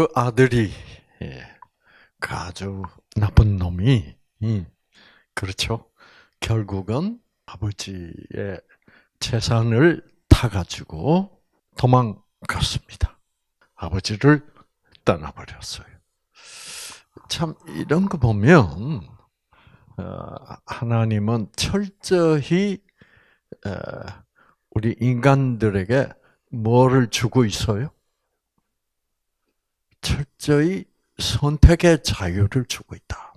그 아들이 예, 그 아주 나쁜 놈이 음, 그렇죠. 결국은 아버지의 재산을 타가지고 도망갔습니다. 아버지를 떠나버렸어요. 참 이런 거 보면 어, 하나님은 철저히 어, 우리 인간들에게 뭐를 주고 있어요? 철저히 선택의 자유를 주고 있다.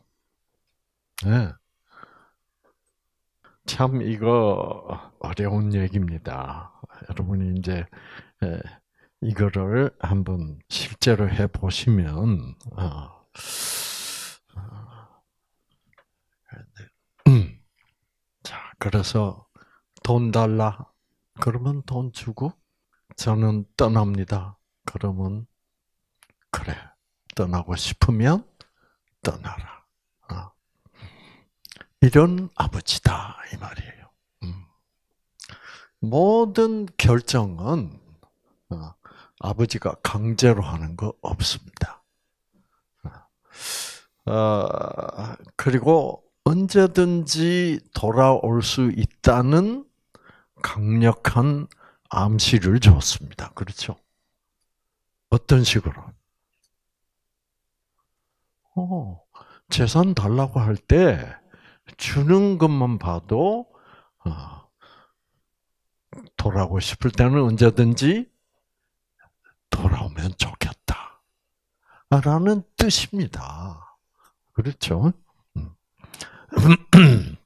네. 참 이거 어려운 얘기입니다. 여러분이 이제 예, 이거를 한번 실제로 해 보시면 어, 어, 음. 자 그래서 돈 달라 그러면 돈 주고 저는 떠납니다. 그러면 그래. 떠나고 싶으면 떠나라. 어. 이런 아버지다 이 말이에요. 음. 모든 결정은 어, 아버지가 강제로 하는 거 없습니다. 어, 어 그리고 언제든지 돌아올 수 있다는 강력한 암시를 줬습니다. 그렇죠? 어떤 식으로? 어, 재산 달라고 할 때 주는 것만 봐도 어, 돌아오고 싶을 때는 언제든지 돌아오면 좋겠다. 라는 뜻입니다. 그렇죠? 음.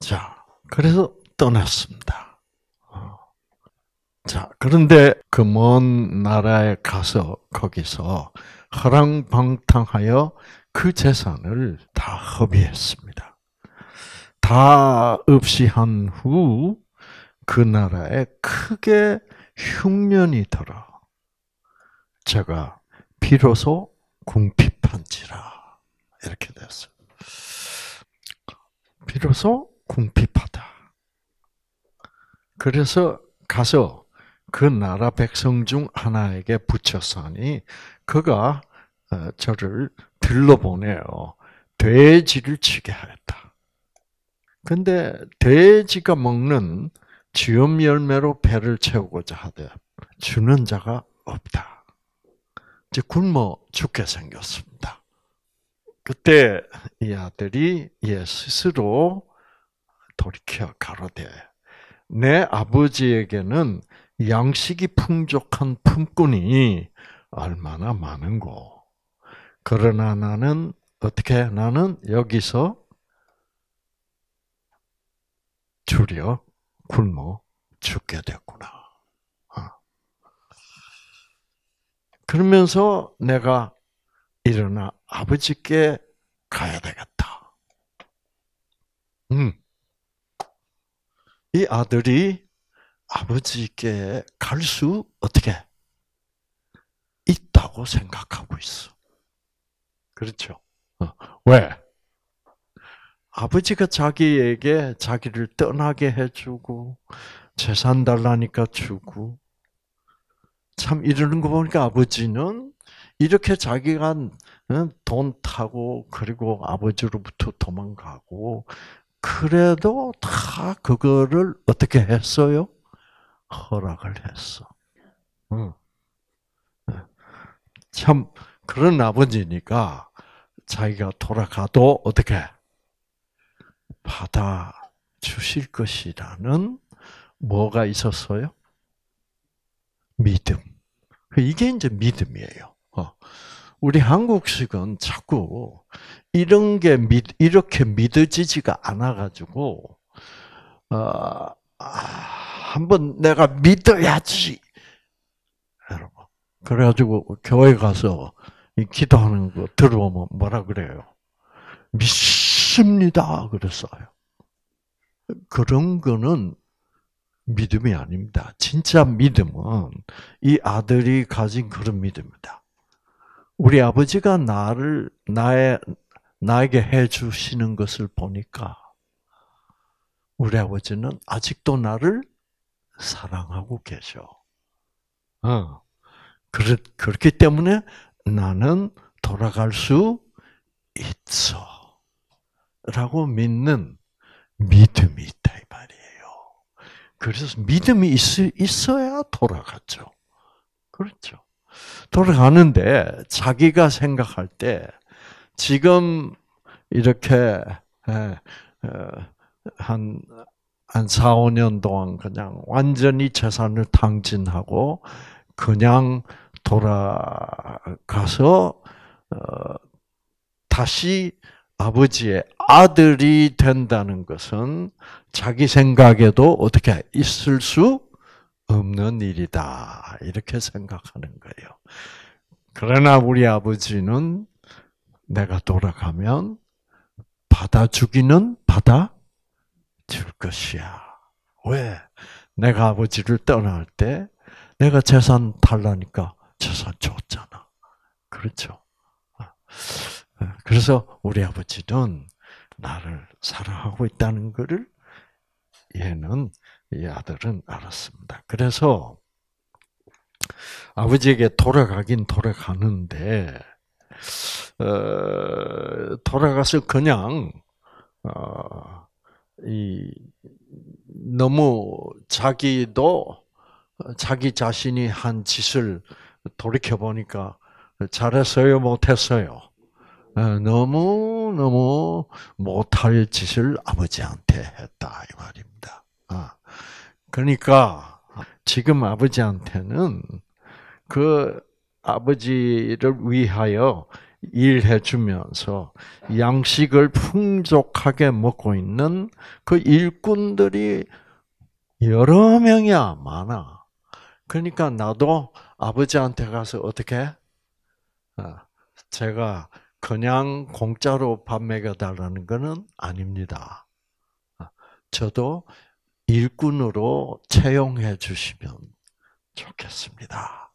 자, 그래서 떠났습니다. 그런데 그 먼 나라에 가서 거기서 허랑방탕하여 그 재산을 다 허비했습니다. 다 없이 한 후 그 나라에 크게 흉년이 들어 제가 비로소 궁핍한지라 이렇게 됐어요. 비로소 궁핍하다. 그래서 가서 그 나라 백성 중 하나에게 붙였으니 그가 어, 저를 들러 보내어 돼지를 치게 하였다. 근데 돼지가 먹는 지음 열매로 배를 채우고자 하되 주는 자가 없다. 이제 굶어 죽게 생겼습니다. 그때 이 아들이 예 스스로 돌이켜 가로되 내 아버지에게는 양식이 풍족한 품꾼이 얼마나 많은고. 그러나 나는 어떻게 나는 여기서 줄여 굶어 죽게 됐구나. 아. 그러면서 내가 일어나 아버지께 가야 되겠다. 음. 이 아들이 아버지께 갈 수 어떻게 있다고 생각하고 있어. 그렇죠? 어, 왜? 아버지가 자기에게 자기를 떠나게 해주고 재산 달라니까 주고 참 이러는 거 보니까 아버지는 이렇게 자기가 어, 돈 타고 그리고 아버지로부터 도망가고 그래도 다 그거를 어떻게 했어요? 허락을 했어. 네. 참 그런 아버지니까 자기가 돌아가도 어떻게 받아 주실 것이라는 뭐가 있었어요? 믿음. 그 이게 이제 믿음이에요. 어. 우리 한국식은 자꾸 이런 게 믿, 이렇게 믿어지지가 않아가지고, 어, 아, 아. 한번 내가 믿어야지. 여러분. 그래가지고 교회 가서 기도하는 거 들어오면 뭐라 그래요? 믿습니다. 그랬어요. 그런 거는 믿음이 아닙니다. 진짜 믿음은 이 아들이 가진 그런 믿음이다. 우리 아버지가 나를 나의 나에게 해 주시는 것을 보니까 우리 아버지는 아직도 나를 사랑하고 계셔. 어. 그렇, 그렇기 때문에 나는 돌아갈 수 있어. 라고 믿는 믿음이 있다, 이 말이에요. 그래서 믿음이 있, 어야 돌아갔죠. 그렇죠. 돌아가는데 자기가 생각할 때 지금 이렇게 한한 4, 5년 동안 그냥 완전히 재산을 탕진하고 그냥 돌아가서 어, 다시 아버지의 아들이 된다는 것은 자기 생각에도 어떻게 있을 수 없는 일이다. 이렇게 생각하는 거예요. 그러나 우리 아버지는 내가 돌아가면 받아 주기는 받아 줄 것이야. 왜? 내가 아버지를 떠날 때 내가 재산 달라니까 재산 줬잖아. 그렇죠? 아, 아, 그래서 우리 아버지는 나를 사랑하고 있다는 것을 얘는 이 아들은 알았습니다. 그래서 아버지에게 돌아가긴 돌아가는데 어, 돌아가서 그냥 어, 이 너무 자기도 자기 자신이 한 짓을 돌이켜 보니까 잘했어요, 못했어요. 어, 너무 너무 못할 짓을 아버지한테 했다 이 말입니다. 아, 그러니까 지금 아버지한테는 그 아버지를 위하여 일해주면서 양식을 풍족하게 먹고 있는 그 일꾼들이 여러 명이야 많아. 그러니까 나도 아버지한테 가서 어떻게? 어, 제가 그냥 공짜로 밥 먹여달라는 것은 아닙니다. 어, 저도 일꾼으로 채용해 주시면 좋겠습니다.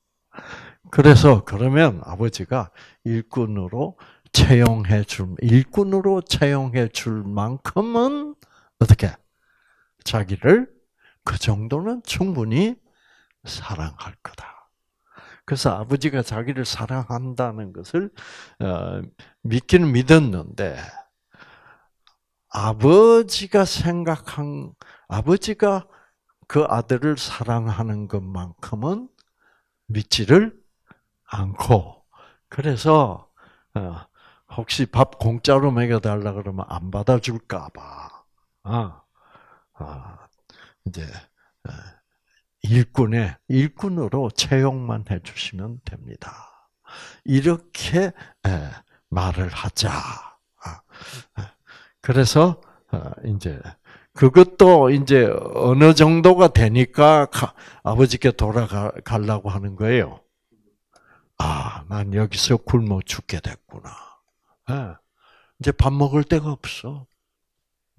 그래서 그러면 아버지가 일꾼으로 채용해 줄 일꾼으로 채용해 줄 만큼은 어떻게 자기를 그 정도는 충분히 사랑할 거다. 그래서 아버지가 자기를 사랑한다는 것을 어, 믿기는 믿었는데 아버지가 생각한 아버지가 그 아들을 사랑하는 것만큼은 믿지를 않고 그래서 어, 혹시 밥 공짜로 먹여달라 그러면 안 받아줄까봐 어, 어, 이제 일꾼에 일꾼으로 채용만 해주시면 됩니다. 이렇게 말을 하자. 그래서 이제 그것도 이제 어느 정도가 되니까 아버지께 돌아가려고 하는 거예요. 아, 난 여기서 굶어 죽게 됐구나. 예. 이제 밥 먹을 데가 없어.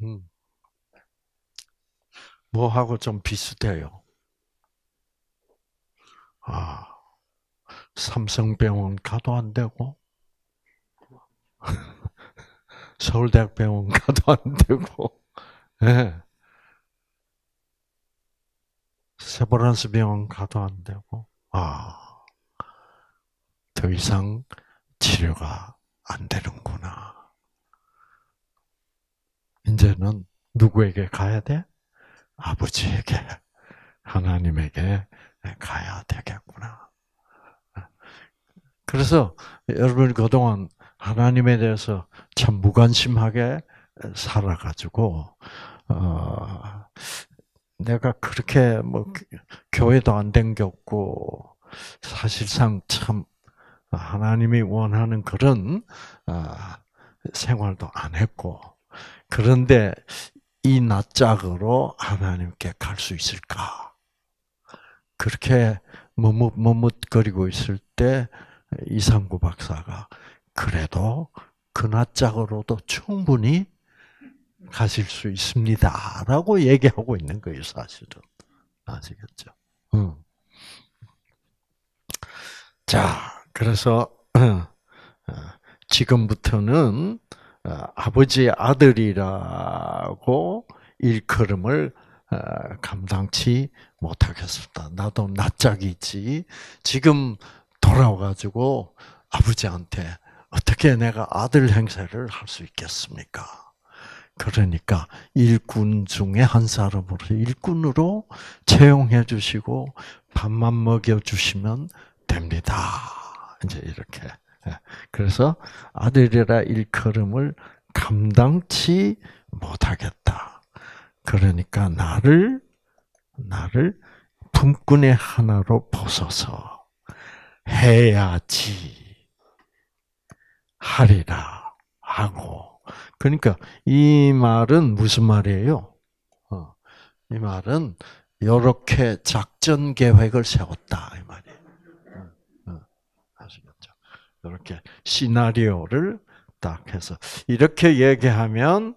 음. 뭐하고 좀 비슷해요. 아, 삼성병원 가도 안 되고, 서울대학병원 가도 안 되고, 네. 예. 세브란스 병원 가도 안 되고, 아. 더 이상 치료가 안 되는구나. 이제는 누구에게 가야 돼? 아버지에게, 하나님에게 가야 되겠구나. 그래서 여러분 그동안 하나님에 대해서 참 무관심하게 살아가지고 어, 내가 그렇게 뭐 교회도 안 댕겼고 사실상 참 하나님이 원하는 그런 아, 생활도 안 했고 그런데 이 낯짝으로 하나님께 갈 수 있을까? 그렇게 머뭇머뭇거리고 있을 때 이상구 박사가 그래도 그 낯짝으로도 충분히 가실 수 있습니다. 라고 얘기하고 있는 거예요, 사실은. 아시겠죠? 음. 자, 그래서 어, 지금부터는 어, 아버지의 아들이라고 일컬음을 어, 감당치 못하겠습니다. 나도 낯짝이지. 지금 돌아와가지고 아버지한테 어떻게 내가 아들 행세를 할 수 있겠습니까? 그러니까 일꾼 중에 한 사람으로 일꾼으로 채용해 주시고 밥만 먹여 주시면 됩니다. 이제 이렇게. 예. 그래서 아들이라 일컬음을 감당치 못하겠다. 그러니까 나를 나를 품꾼의 하나로 벗어서 해야지 하리라 하고 그러니까 이 말은 무슨 말이에요? 어. 이 말은 이렇게 작전 계획을 세웠다 이 말이에요. 이렇게 시나리오를 딱 해서 이렇게 얘기하면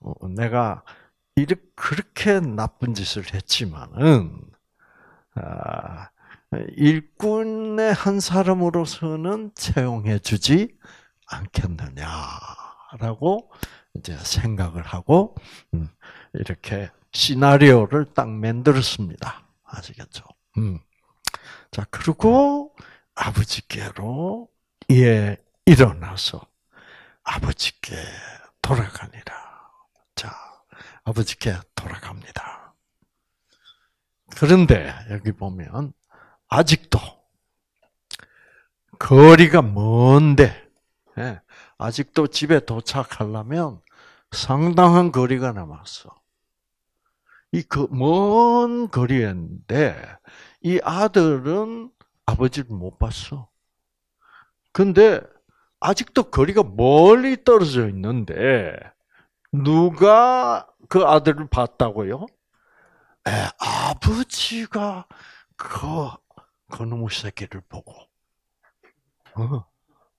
어, 내가 이렇게 그렇게 나쁜 짓을 했지만은 아, 일꾼의 한 사람으로서는 채용해주지 않겠느냐라고 이제 생각을 하고 음, 이렇게 시나리오를 딱 만들었습니다. 아시겠죠? 음. 자 그리고 아버지께로 이에 예, 일어나서 아버지께 돌아가니라. 자, 아버지께 돌아갑니다. 그런데 여기 보면 아직도 거리가 먼데 예, 아직도 집에 도착하려면 상당한 거리가 남았어. 이먼 거리인데 이 아들은 아버지를 못 봤어. 근데 아직도 거리가 멀리 떨어져 있는데 누가 그 아들을 봤다고요? 에, 아버지가 그 그놈의 새끼를 보고 어,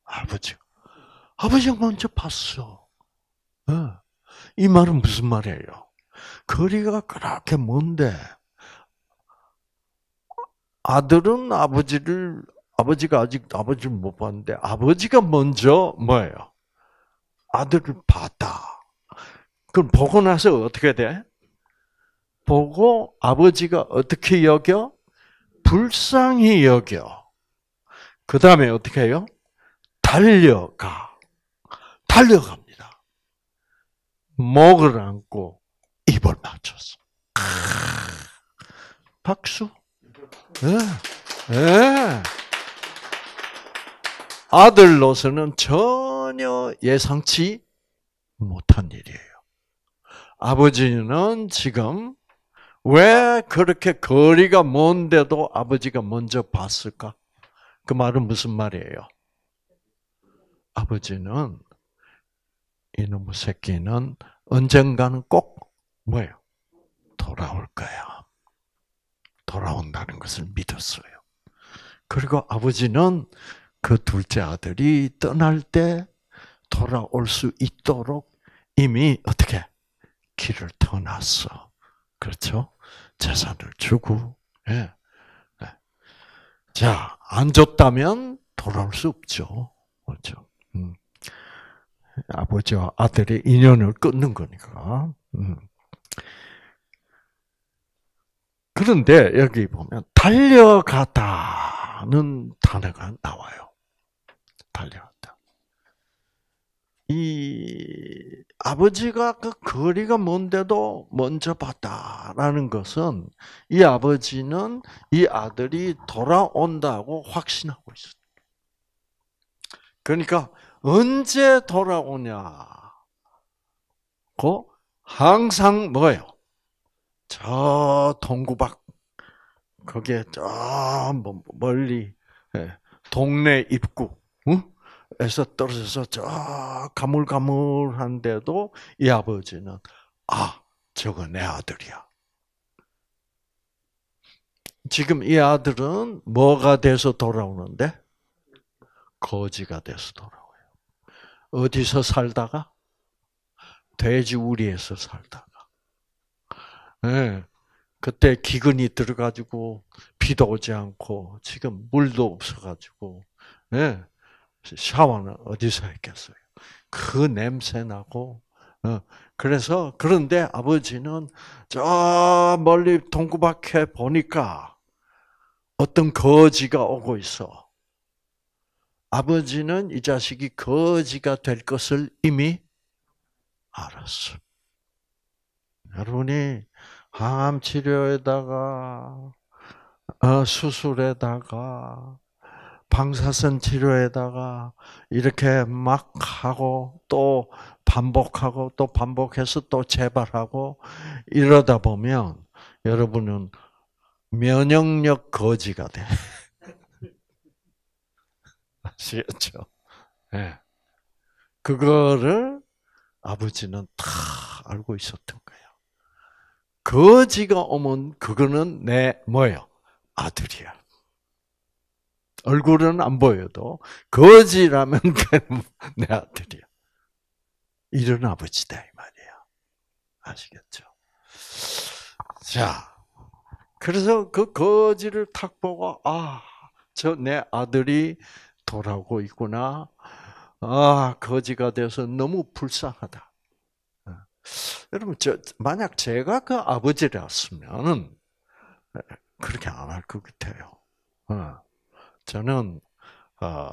아버지 아버지 먼저 봤어. 어. 이 말은 무슨 말이에요? 거리가 그렇게 먼데 아들은 아버지를 아버지가 아직 아버지를 못 봤는데 아버지가 먼저 뭐예요? 아들을 봤다. 그럼 보고 나서 어떻게 돼? 보고 아버지가 어떻게 여겨? 불쌍히 여겨. 그 다음에 어떻게 해요? 달려가. 달려갑니다. 목을 안고 입을 맞췄어. 박수. 예. 예. 아들로서는 전혀 예상치 못한 일이에요. 아버지는 지금 왜 그렇게 거리가 먼데도 아버지가 먼저 봤을까? 그 말은 무슨 말이에요? 아버지는 이놈의 새끼는 언젠가는 꼭 뭐예요? 돌아올 거야. 돌아온다는 것을 믿었어요. 그리고 아버지는 그 둘째 아들이 떠날 때 돌아올 수 있도록 이미 어떻게 길을 터놨어. 그렇죠? 재산을 주고. 예. 예. 자, 안 줬다면 돌아올 수 없죠. 그렇죠? 음. 아버지와 아들의 인연을 끊는 거니까. 음. 그런데 여기 보면 달려가다는 단어가 나와요. 달려갔다. 이 아버지가 그 거리가 먼데도 먼저 봤다라는 것은 이 아버지는 이 아들이 돌아온다고 확신하고 있었다. 그러니까 언제 돌아오냐고 항상 뭐예요? 저 동구박 거기에 저 멀리 예, 동네 입구 에서 떨어져서 저 가물가물한데도 이 아버지는 아 저거 내 아들이야. 지금 이 아들은 뭐가 돼서 돌아오는데 거지가 돼서 돌아와요. 어디서 살다가 돼지우리에서 살다가 네. 그때 기근이 들어가지고 비도 오지 않고 지금 물도 없어가지고 네. 샤워는 어디서 했겠어요? 그 냄새 나고 어. 그래서 그런데 아버지는 저 멀리 동구밖에 보니까 어떤 거지가 오고 있어. 아버지는 이 자식이 거지가 될 것을 이미 알았어. 여러분이 항암 치료에다가 어, 수술에다가 방사선 치료에다가 이렇게 막 하고 또 반복하고 또 반복해서 또 재발하고 이러다 보면 여러분은 면역력 거지가 돼. 아시겠죠? 예. 네. 그거를 아버지는 다 알고 있었던 거예요. 거지가 오면 그거는 내 뭐예요? 아들이야. 얼굴은 안 보여도 거지라면 내 아들이야. 이런 아버지다 이 말이야. 아시겠죠? 자, 그래서 그 거지를 탁 보고 아, 저 내 아들이 돌아오고 있구나. 아, 거지가 돼서 너무 불쌍하다. 어. 여러분, 저, 만약 제가 그 아버지였으면, 어, 그렇게 안 할 것 같아요. 어. 저는 어,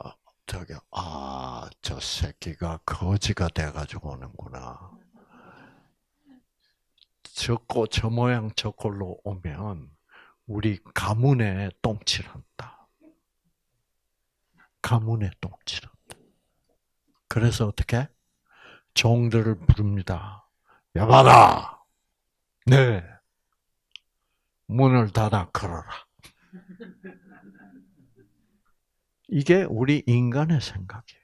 저기 아저 새끼가 거지가 돼가지고 오는구나. 저고 저 모양 저꼴로 오면 우리 가문에 똥칠한다. 가문에 똥칠한다. 그래서 어떻게 종들을 부릅니다. 야봐다 네. 문을 닫아 걸어라. 이게 우리 인간의 생각이에요.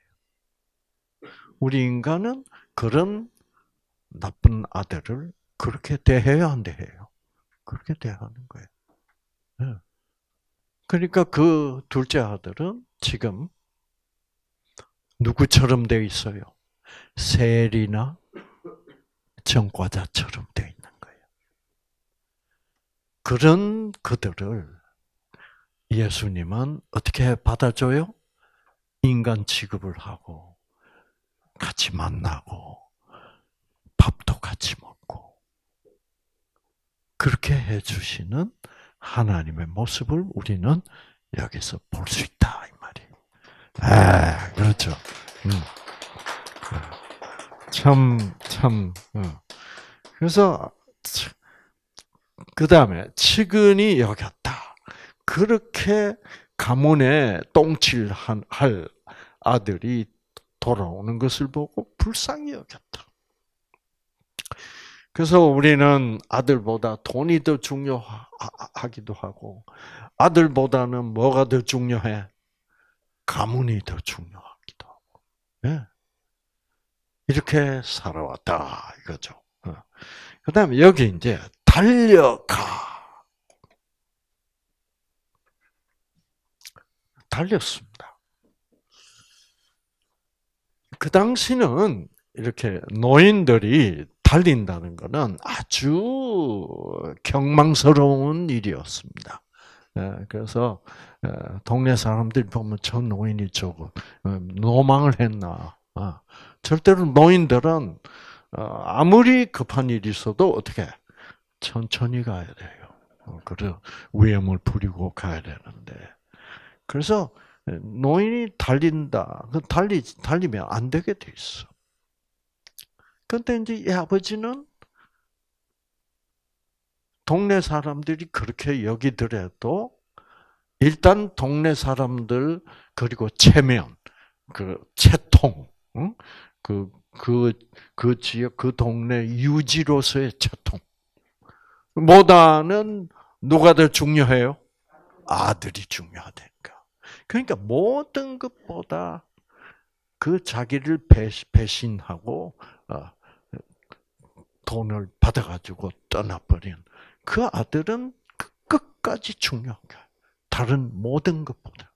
우리 인간은 그런 나쁜 아들을 그렇게 대해야 안대요 그렇게 대하는 거예요. 예. 그러니까 그 둘째 아들은 지금 누구처럼 돼 있어요? 세리나 정과자처럼 돼 있는 거예요. 그런 그들을 예수님은 어떻게 받아줘요? 인간 취급을 하고 같이 만나고 밥도 같이 먹고 그렇게 해주시는 하나님의 모습을 우리는 여기서 볼 수 있다 이 말이에요. 아, 그렇죠. 참참 음. 네. 참, 음. 그래서 그 다음에 측은이 여겼다. 그렇게 가문에 똥칠할 아들이 돌아오는 것을 보고 불쌍히 여겼다. 그래서 우리는 아들보다 돈이 더 중요하기도 하고 아들보다는 뭐가 더 중요해? 가문이 더 중요하기도 하고. 네. 이렇게 살아왔다 이거죠. 어. 그다음 여기 이제 달려가 달렸습니다. 그 당시는 이렇게 노인들이 달린다는 것은 아주 경망스러운 일이었습니다. 예, 그래서 예, 동네 사람들 보면 저 노인이 저거 어, 노망을 했나. 아, 절대로 노인들은 어, 아무리 급한 일이 있어도 어떻게 천천히 가야 돼요. 어, 그래 위험을 부리고 가야 되는데 그래서 노인이 달린다. 그 달리 달리면 안 되게 돼 있어. 근데 이제 이 아버지는 동네 사람들이 그렇게 여기더라도 일단 동네 사람들 그리고 체면 그 채통 그그그 그, 그 지역 그 동네 유지로서의 채통 보다는 누가 더 중요해요? 아들이 중요하대. 그러니까 모든 것보다 그 자기를 배신하고 어, 돈을 받아가지고 떠나버린 그 아들은 그 끝까지 중요한 거 다른 모든 것보다.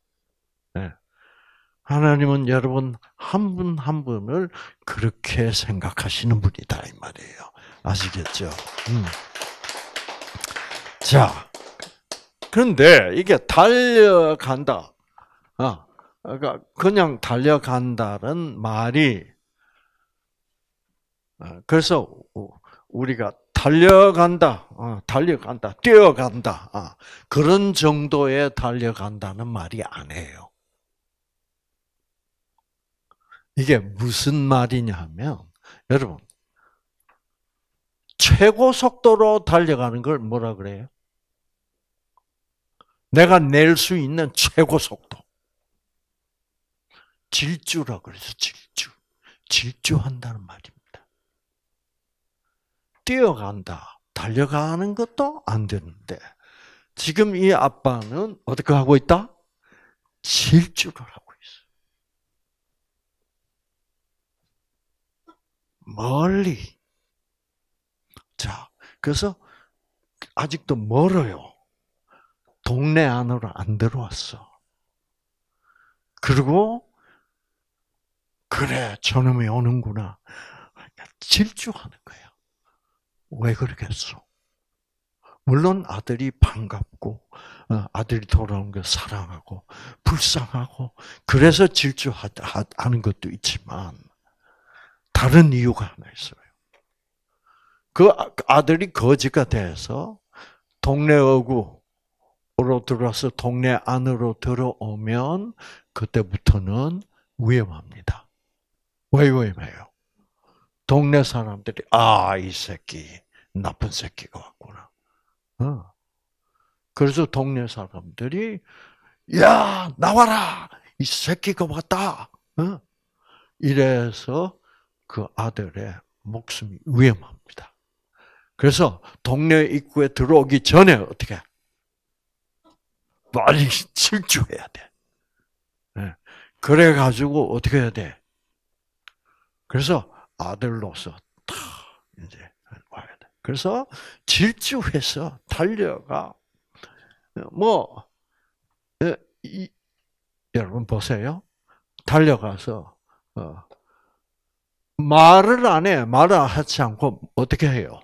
예. 하나님은 여러분 한 분 한 분을 그렇게 생각하시는 분이다 이 말이에요. 아시겠죠? 음. 자, 그런데 이게 달려간다. 어, 그러니까 그냥 달려간다는 말이 어, 그래서 우리가 달려간다, 어, 달려간다, 뛰어간다 그런 정도의 달려간다는 말이 아니에요. 이게 무슨 말이냐 면 여러분 최고 속도로 달려가는 걸 뭐라 그래요? 내가 낼 수 있는 최고 속도. 질주라 그래서 질주. 질주한다는 말입니다. 뛰어간다. 달려가는 것도 안 되는데 지금 이 아빠는 어떻게 하고 있다? 질주를 하고 있어. 멀리. 자, 그래서 아직도 멀어요. 동네 안으로 안 들어왔어. 그리고 그래, 저놈이 오는구나. 그러니까 질주하는 거야. 왜 그러겠어? 물론 아들이 반갑고 어, 아들이 돌아온 걸 사랑하고 불쌍하고 그래서 질주하는 것도 있지만 다른 이유가 하나 있어요. 그, 아, 그 아들이 거지가 돼서 동네 어구로 들어와서 동네 안으로 들어오면 그때부터는 위험합니다. 왜외해요 동네 사람들이 아 이 새끼 나쁜 새끼같구나 어. 그래서 동네 사람들이 야 나와라 이 새끼가 왔다. 어? 이래서 그 아들의 목숨이 위험합니다. 그래서 동네 입구에 들어오기 전에 어떻게 빨리 질주해야 돼. 예. 그래 가지고 어떻게 해야 돼? 그래서 아들로서 다 이제 와야 돼. 그래서 질주해서 달려가 뭐 예, 이, 여러분 보세요. 달려가서 어, 말을 안 해. 말을 하지 않고 어떻게 해요?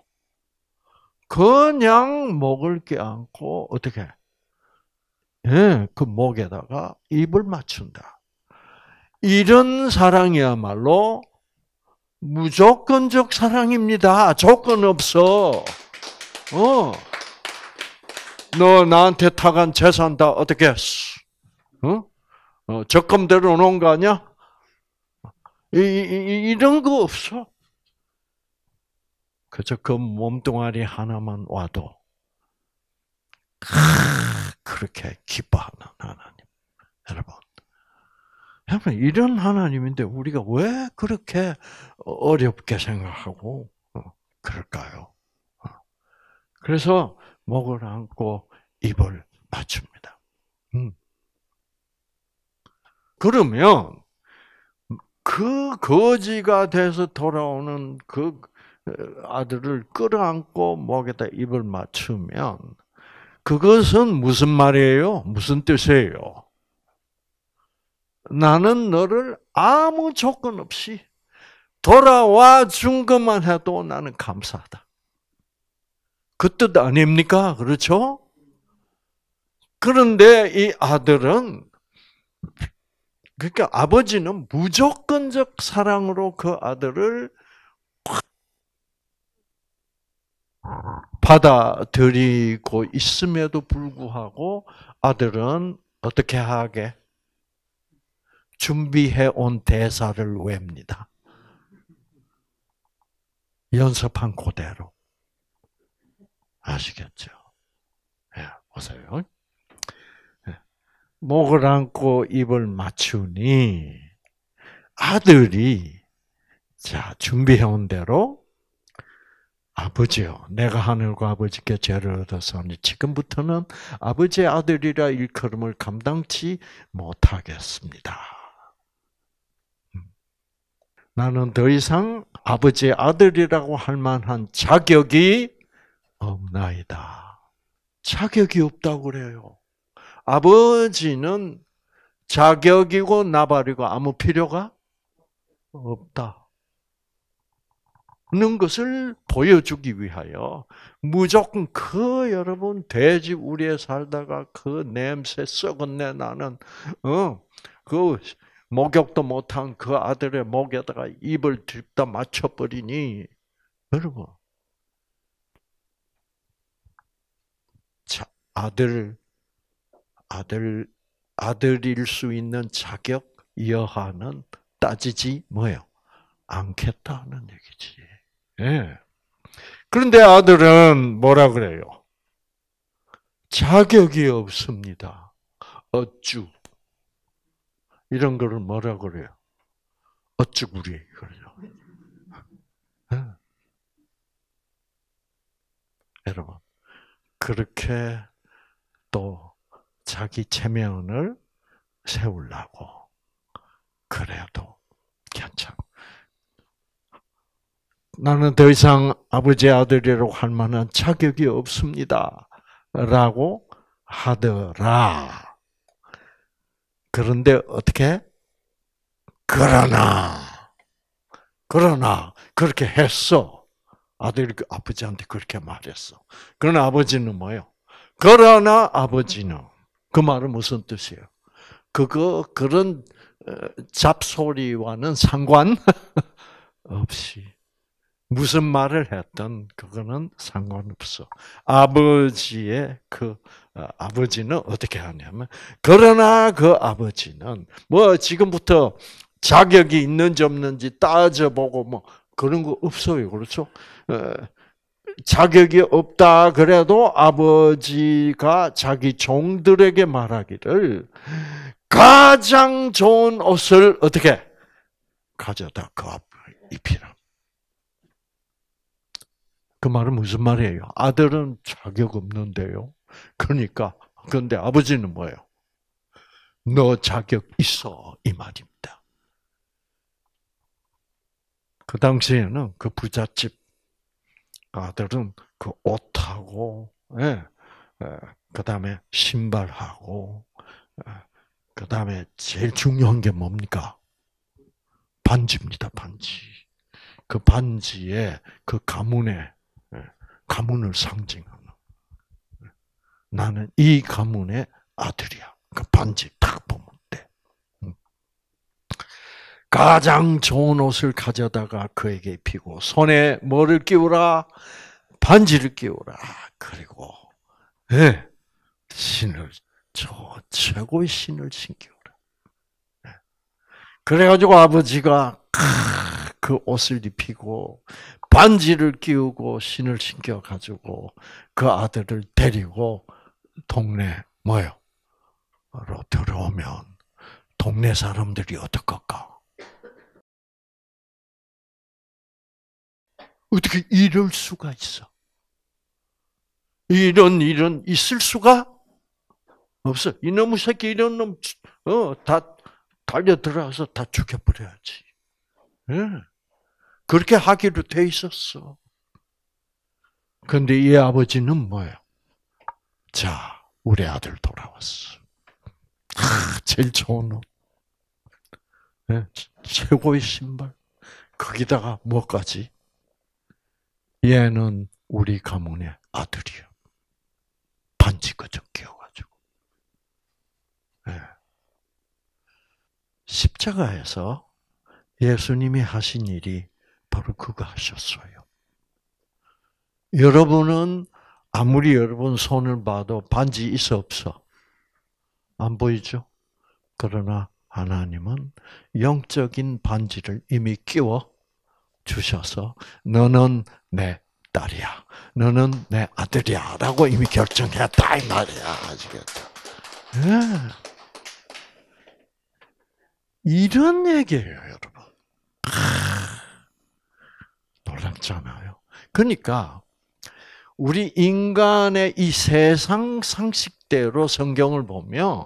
그냥 먹을게않고 어떻게? 예, 그 목에다가 입을 맞춘다. 이런 사랑이야말로 무조건적 사랑입니다. 조건 없어. 어. 너 나한테 타간 재산 다 어떻게 했어? 어? 어 적금대로 놓은 거 아니야? 이, 이, 이런 거 없어. 그저 그 몸뚱아리 하나만 와도 크, 그렇게 기뻐하는 하나님. 여러분, 여러분 이런 하나님인데 우리가 왜 그렇게 어렵게 생각하고 어, 그럴까요? 어. 그래서 목을 안고 입을 맞춥니다. 음. 그러면 그 거지가 돼서 돌아오는 그 어, 아들을 끌어안고 목에다 입을 맞추면 그것은 무슨 말이에요? 무슨 뜻이에요? 나는 너를 아무 조건 없이 돌아와 준 것만 해도 나는 감사하다. 그 뜻 아닙니까? 그렇죠? 그런데 이 아들은 그러니까 아버지는 무조건적 사랑으로 그 아들을 받아들이고 있음에도 불구하고 아들은 어떻게 하게 준비해 온 대사를 외웁니다. 연습한 그대로. 아시겠죠? 예, 보세요. 예, 목을 안고 입을 맞추니 아들이 자 준비해온 대로 아버지요 내가 하늘과 아버지께 죄를 얻었사니 지금부터는 아버지의 아들이라 일컬음을 감당치 못하겠습니다. 나는 더 이상 아버지의 아들이라고 할 만한 자격이 없나이다. 자격이 없다고 그래요. 아버지는 자격이고 나발이고 아무 필요가 없다. 는 것을 보여주기 위하여 무조건 그 여러분 돼지 우리에 살다가 그 냄새 썩은 내 나는 어그 목욕도 못한 그 아들의 목에다가 입을 뒷다 맞춰버리니 여러분 자, 아들 아들 아들일 수 있는 자격 여하는 따지지 뭐요 않겠다는 얘기지. 예. 그런데 아들은 뭐라 그래요? 자격이 없습니다. 어쭈. 이런 거를 뭐라 그래요? 어쭈구리 그래요. 네. 여러분 그렇게 또 자기 체면을 세우려고 그래도 괜찮. 나는 더 이상 아버지 아들이라고 할 만한 자격이 없습니다. 라고 하더라. 그런데 어떻게? 그러나, 그러나, 그렇게 했어. 아들이 그 아버지한테 그렇게 말했어. 그러나 아버지는 뭐요? 그러나 아버지는. 그 말은 무슨 뜻이에요? 그거, 그런 어, 잡소리와는 상관 없이. 무슨 말을 했던 그거는 상관없어. 아버지의 그 어, 아버지는 어떻게 하냐면 그러나 그 아버지는 뭐 지금부터 자격이 있는지 없는지 따져보고 뭐 그런 거 없어요. 그렇죠? 어, 자격이 없다 그래도 아버지가 자기 종들에게 말하기를 가장 좋은 옷을 어떻게 가져다 그 입히라. 그 말은 무슨 말이에요? 아들은 자격 없는데요. 그러니까 그런데 아버지는 뭐예요? 너 자격 있어 이 말입니다. 그 당시에는 그 부잣집 아들은 그 옷하고, 예, 예 그 다음에 신발하고, 예, 그 다음에 제일 중요한 게 뭡니까? 반지입니다, 반지. 그 반지에 그 가문의 예, 가문을 상징하는. 나는 이 가문의 아들이야. 그 반지 딱 보면 돼. 음. 가장 좋은 옷을 가져다가 그에게 피고 손에 뭐를 끼우라? 반지를 끼우라. 그리고 네. 신을 저 최고의 신을 신기오라. 예. 그래가지고 아버지가 그 옷을 입히고 반지를 끼우고 신을 신겨가지고 그 아들을 데리고 동네 뭐요로 들어오면 동네 사람들이 어떡까 어떻게 이럴 수가 있어? 이런 일은 있을 수가 없어. 이놈의 새끼 이런 놈, 어, 다 달려 들어가서 다 죽여버려야지. 예. 그렇게 하기로 돼 있었어. 근데 이 아버지는 뭐예요? 자, 우리 아들 돌아왔어. 아, 제일 좋은 옷. 네, 예? 최고의 신발. 거기다가 뭐까지? 얘는 우리 가문의 아들이야. 반지 그저 끼워가지고. 네. 십자가에서 예수님이 하신 일이 바로 그거 하셨어요. 여러분은 아무리 여러분 손을 봐도 반지 있어 없어? 안 보이죠? 그러나 하나님은 영적인 반지를 이미 끼워 주셔서 너는 내 딸이야. 너는 내 아들이야. 라고 이미 결정했다. 이 말이야. 아시겠다. 네. 예. 이런 얘기예요, 여러분. 아, 놀랍잖아요. 그러니까, 우리 인간의 이 세상 상식대로 성경을 보면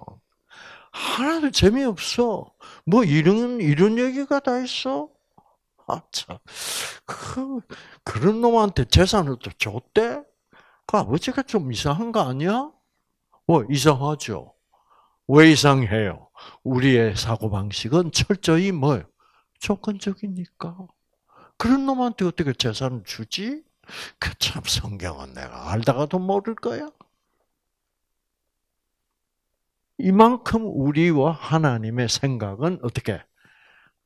하나도 재미없어. 뭐 이런 이런 얘기가 다 있어. 아 참, 그 그런 놈한테 재산을 또 줬대. 그 아버지가 좀 이상한 거 아니야? 뭐 이상하죠. 왜 이상해요? 우리의 사고 방식은 철저히 뭐 조건적이니까. 그런 놈한테 어떻게 재산을 주지? 그참 성경은 내가 알다가도 모를 거야. 이만큼 우리와 하나님의 생각은 어떻게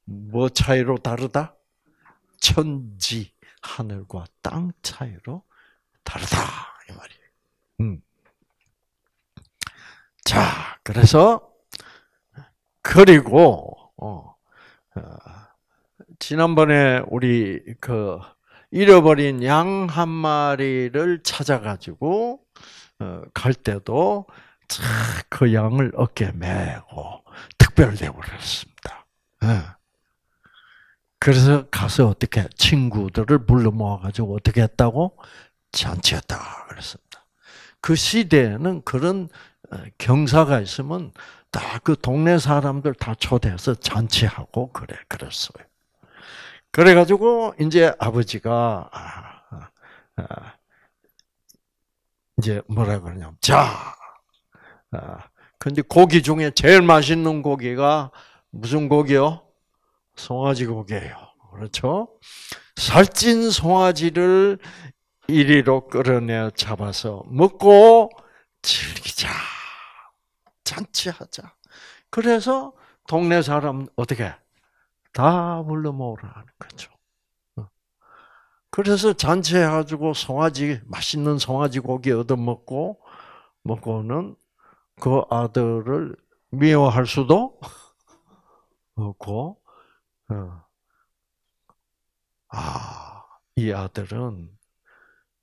뭐 차이로 다르다? 천지 하늘과 땅 차이로 다르다 이 말이에요. 음. 자, 그래서 그리고 어, 어, 지난번에 우리 그 잃어버린 양 한 마리를 찾아가지고 어, 갈 때도 그 양을 어깨 에 메고 특별 대우를 했습니다. 예. 그래서 가서 어떻게 친구들을 불러 모아가지고 어떻게 했다고 잔치했다 그랬습니다. 그 시대에는 그런 어, 경사가 있으면 다 그 동네 사람들 다 초대해서 잔치하고 그래 그랬어요. 그래가지고 이제 아버지가 아, 아, 이제 뭐라 그러냐? 면 자, 아, 근데 고기 중에 제일 맛있는 고기가 무슨 고기요? 송아지 고기예요. 그렇죠? 살찐 송아지를 이리로 끌어내 잡아서 먹고 즐기자. 잔치하자. 그래서 동네 사람 어떻게 다 불러 모으라는 거죠. 어. 그래서 잔치해가지고 송아지, 맛있는 송아지 고기 얻어먹고, 먹고는 그 아들을 미워할 수도 없고, 어. 아, 이 아들은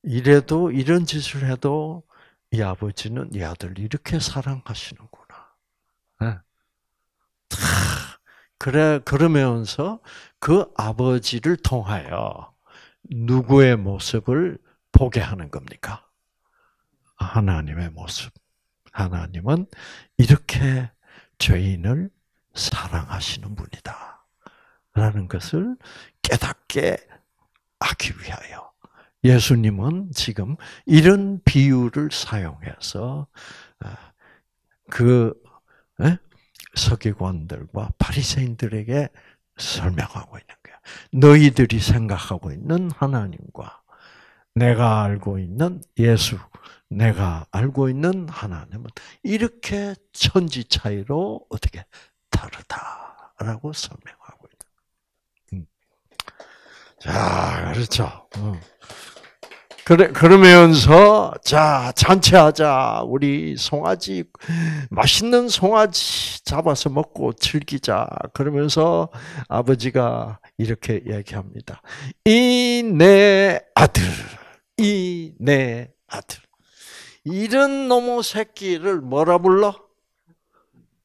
이래도, 이런 짓을 해도 이 아버지는 이 아들 이렇게 사랑하시는구나. 네. 그래 그러면서 그 아버지를 통하여 누구의 모습을 보게 하는 겁니까? 하나님의 모습. 하나님은 이렇게 죄인을 사랑하시는 분이다. 라는 것을 깨닫게 하기 위하여 예수님은 지금 이런 비유를 사용해서 어, 그 서기관들과 바리새인들에게 설명하고 있는 거야. 너희들이 생각하고 있는 하나님과 내가 알고 있는 예수, 내가 알고 있는 하나님은 이렇게 천지 차이로 어떻게 다르다라고 설명하고 있다. 음. 자, 그렇죠. 그래, 그러면서, 자, 잔치하자. 우리 송아지, 맛있는 송아지 잡아서 먹고 즐기자. 그러면서 아버지가 이렇게 얘기합니다. 이 내 아들, 이 내 아들. 이런 놈의 새끼를 뭐라 불러?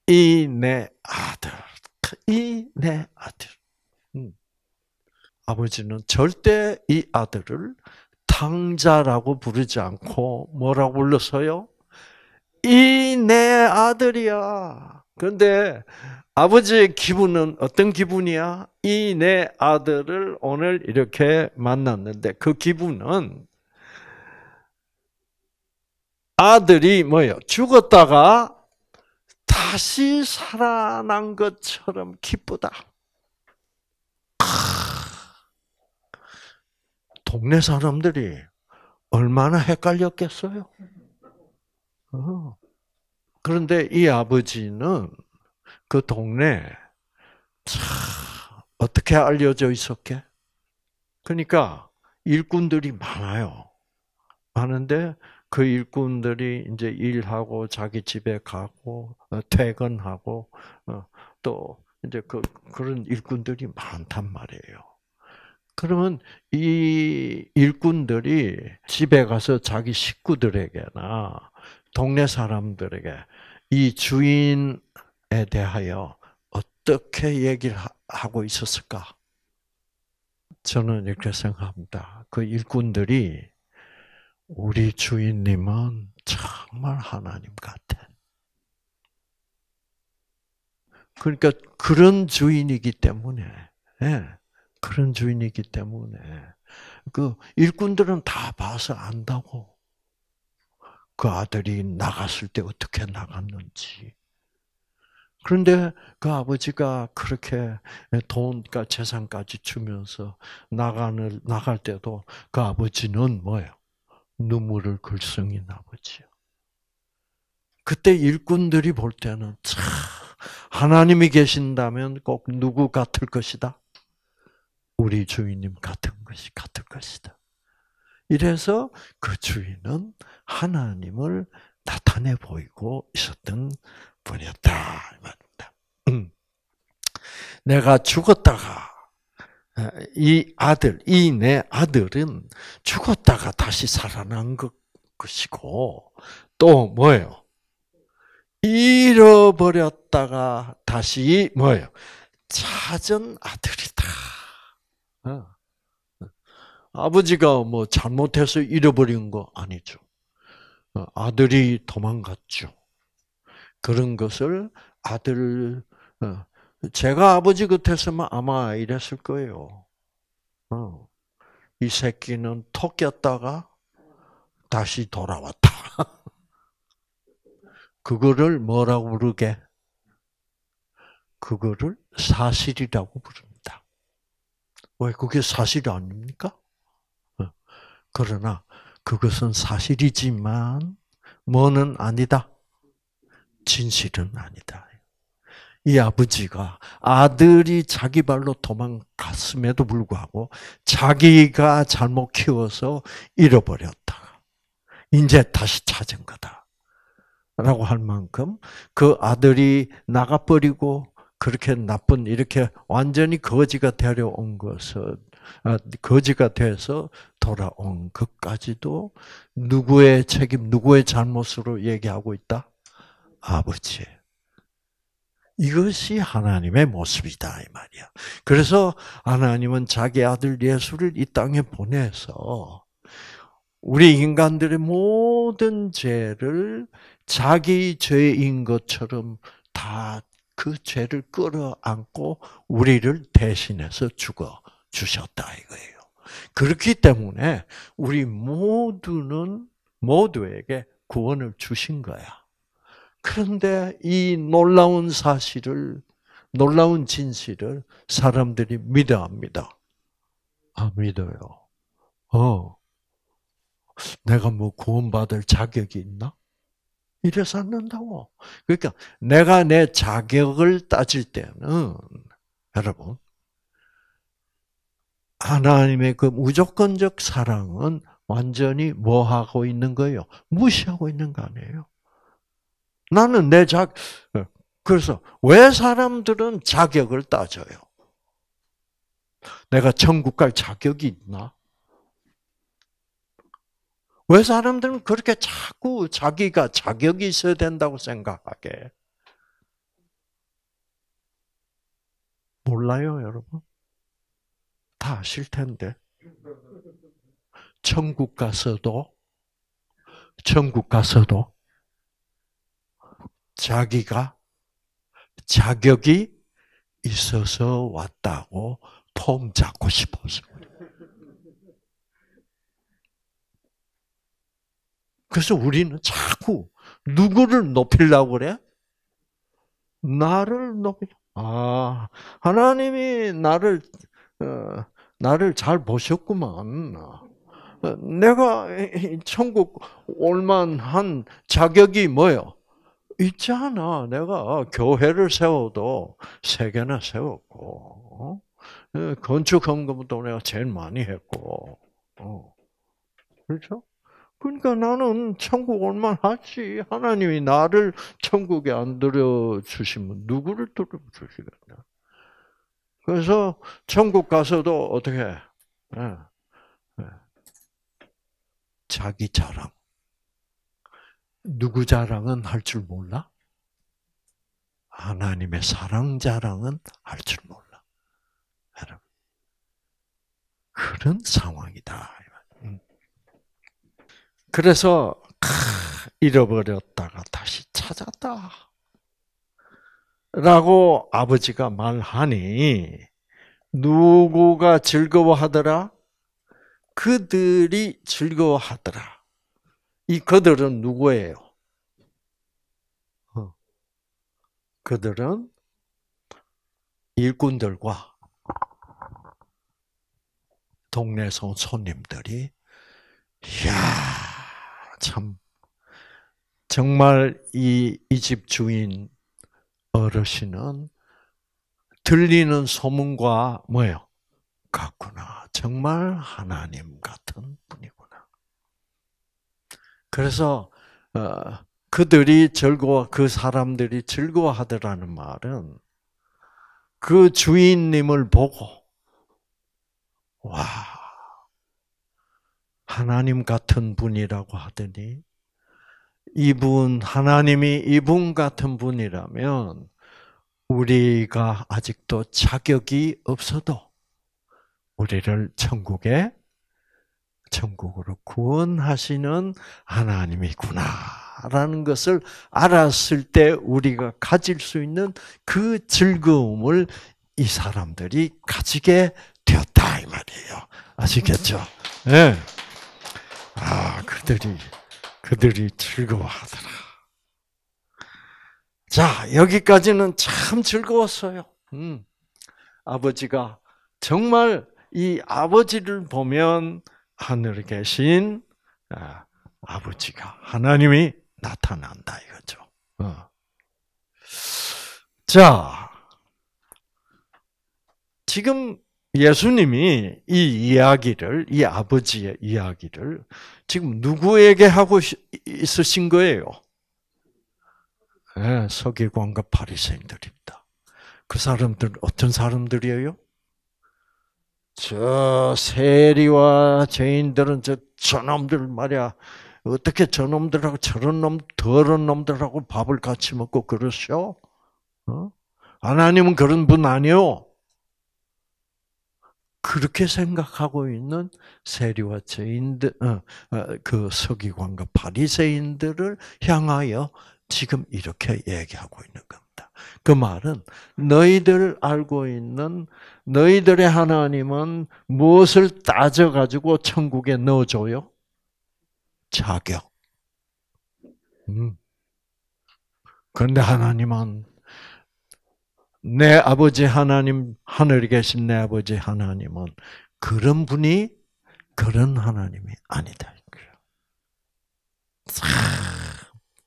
이 내 아들, 이 내 아들. 음. 아버지는 절대 이 아들을 창자라고 부르지 않고 뭐라고 불렀어요? 이 내 아들이야. 그런데 아버지의 기분은 어떤 기분이야? 이 내 아들을 오늘 이렇게 만났는데 그 기분은 아들이 뭐예요? 죽었다가 다시 살아난 것처럼 기쁘다. 동네 사람들이 얼마나 헷갈렸겠어요? 어. 그런데 이 아버지는 그 동네 참 어떻게 알려져 있었게? 그러니까 일꾼들이 많아요. 많은데 그 일꾼들이 이제 일하고 자기 집에 가고 어, 퇴근하고 어, 또 이제 그 그런 일꾼들이 많단 말이에요. 그러면 이 일꾼들이 집에 가서 자기 식구들에게나 동네 사람들에게 이 주인에 대하여 어떻게 얘기를 하고 있었을까? 저는 이렇게 생각합니다. 그 일꾼들이 우리 주인님은 정말 하나님 같아. 그러니까 그런 주인이기 때문에 예. 그런 주인이기 때문에 그 일꾼들은 다 봐서 안다고 그 아들이 나갔을 때 어떻게 나갔는지. 그런데 그 아버지가 그렇게 돈과 재산까지 주면서 나가는 나갈 때도 그 아버지는 뭐예요? 눈물을 글썽인 아버지요. 그때 일꾼들이 볼 때는 참 하나님이 계신다면 꼭 누구 같을 것이다. 우리 주인님 같은 것이 같은 것이다. 이래서 그 주인은 하나님을 나타내 보이고 있었던 분이었다. 말입니다. 음. 내가 죽었다가 이 아들, 이 내 아들은 죽었다가 다시 살아난 것, 것이고 또 뭐예요? 잃어버렸다가 다시 뭐예요? 찾은 아들이다. 예. 아버지가 뭐 잘못해서 잃어버린 거 아니죠. 어, 아들이 도망갔죠. 그런 것을 아들, 어, 제가 아버지 같았으면 아마 이랬을 거예요. 어, 이 새끼는 토끼였다가 다시 돌아왔다. 그거를 뭐라고 부르게? 그거를 사실이라고 부릅니다. 왜 그게 사실 아닙니까? 어. 그러나 그것은 사실이지만 뭐는 아니다. 진실은 아니다. 이 아버지가 아들이 자기 발로 도망갔음에도 불구하고 자기가 잘못 키워서 잃어버렸다. 이제 다시 찾은 거다. 라고 할 만큼 그 아들이 나가버리고 그렇게 나쁜 이렇게 완전히 거지가 되려온 것을 아, 거지가 돼서 돌아온 것까지도 누구의 책임, 누구의 잘못으로 얘기하고 있다? 아버지. 이것이 하나님의 모습이다 이 말이야. 그래서 하나님은 자기 아들 예수를 이 땅에 보내서 우리 인간들의 모든 죄를 자기 죄인 것처럼 다그 죄를 끌어안고 우리를 대신해서 죽어 주셨다 이거예요. 그렇기 때문에 우리 모두는 모두에게 구원을 주신 거야. 그런데 이 놀라운 사실을 놀라운 진실을 사람들이 믿어 합니다. 아 믿어요. 어. 내가 뭐 구원받을 자격이 있나? 이래서 않는다고. 그러니까 내가 내 자격을 따질 때는 여러분 하나님의 그 무조건적 사랑은 완전히 뭐 하고 있는 거예요? 무시하고 있는 거 아니에요? 나는 내 자, 그래서 왜 사람들은 자격을 따져요? 내가 천국 갈 자격이 있나? 왜 사람들은 그렇게 자꾸 자기가 자격이 있어야 된다고 생각하게? 몰라요, 여러분? 다 아실 텐데. 천국 가서도, 천국 가서도, 자기가 자격이 있어서 왔다고 폼 잡고 싶어서. 그래서 우리는 자꾸 누구를 높이려고 그래? 나를 높이. 아, 하나님이 나를 어, 나를 잘 보셨구만. 내가 천국 올만한 자격이 뭐요? 있잖아. 내가 교회를 세워도 세 개나 세웠고, 어? 어, 건축한 것부 내가 제일 많이 했고, 어. 그렇죠? 그러니까 나는 천국 올만 하지. 하나님이 나를 천국에 안 들여주시면 누구를 들여주시겠냐. 그래서 천국 가서도 어떻게 해? 예. 예. 자기 자랑. 누구 자랑은 할 줄 몰라? 하나님의 사랑 자랑은 할 줄 몰라. 여러분. 그런 상황이다. 그래서 잃어버렸다가 다시 찾았다. 라고 아버지가 말하니 누구가 즐거워하더라? 그들이 즐거워하더라. 이 그들은 누구예요? 어. 그들은 일꾼들과 동네에서 손님들이 이야 참 정말 이 집 주인 어르신은 들리는 소문과 뭐요 같구나. 정말 하나님 같은 분이구나. 그래서 어, 그들이 즐거워 그 사람들이 즐거워하더라는 말은 그 주인님을 보고 와 하나님 같은 분이라고 하더니 이분 하나님이 이분 같은 분이라면 우리가 아직도 자격이 없어도 우리를 천국에 천국으로 구원하시는 하나님이구나라는 것을 알았을 때 우리가 가질 수 있는 그 즐거움을 이 사람들이 가지게 되었다 이 말이에요. 아시겠죠? 예. 네. 아, 그들이, 그들이 즐거워하더라. 자, 여기까지는 참 즐거웠어요. 음. 아버지가 정말 이 아버지를 보면 하늘에 계신 아, 아버지가 하나님이 나타난다 이거죠. 어. 자, 지금 예수님이 이 이야기를, 이 아버지의 이야기를 지금 누구에게 하고 있으신 거예요? 네, 서기관과 바리새인들입니다. 그 사람들 어떤 사람들이에요? 저 세리와 죄인들은 저 저놈들 말이야. 어떻게 저놈들하고 저런 놈, 더러운 놈들하고 밥을 같이 먹고 그러셔? 어? 하나님은 그런 분 아니요. 그렇게 생각하고 있는 세리와 죄인들, 어, 어, 그 서기관과 바리새인들을 향하여 지금 이렇게 얘기하고 있는 겁니다. 그 말은 너희들 알고 있는 너희들의 하나님은 무엇을 따져 가지고 천국에 넣어줘요? 자격. 음. 그런데 하나님은 내 아버지 하나님, 하늘에 계신 내 아버지 하나님은 그런 분이 그런 하나님이 아니다.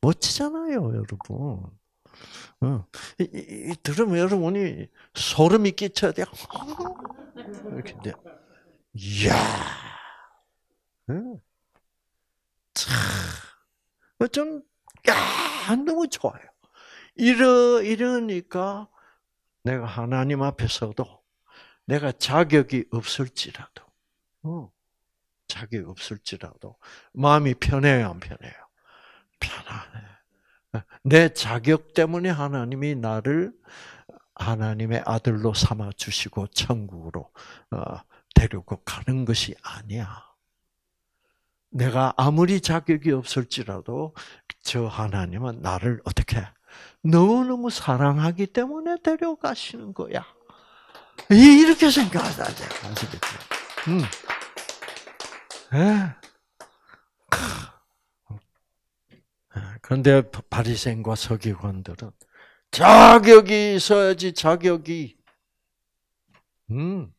멋지잖아요, 여러분. 어. 이, 이, 이, 들으면 여러분이 소름이 끼쳐야 돼요. 이렇게 돼. 이야. 응? 참. 어 야, 너무 좋아요. 이러, 이러니까 내가 하나님 앞에서도 내가 자격이 없을지라도, 어, 자격이 없을지라도, 마음이 편해요, 안 편해요? 편안해. 내 자격 때문에 하나님이 나를 하나님의 아들로 삼아 주시고 천국으로 어, 데리고 가는 것이 아니야. 내가 아무리 자격이 없을지라도 저 하나님은 나를 어떻게 너무너무 사랑하기 때문에 데려가시는 거야. 이렇게 생각하다. 아시겠죠? 음. 예. 예, 그런데 바리새과 서기관들은 자격이 있어야지 자격이. 음.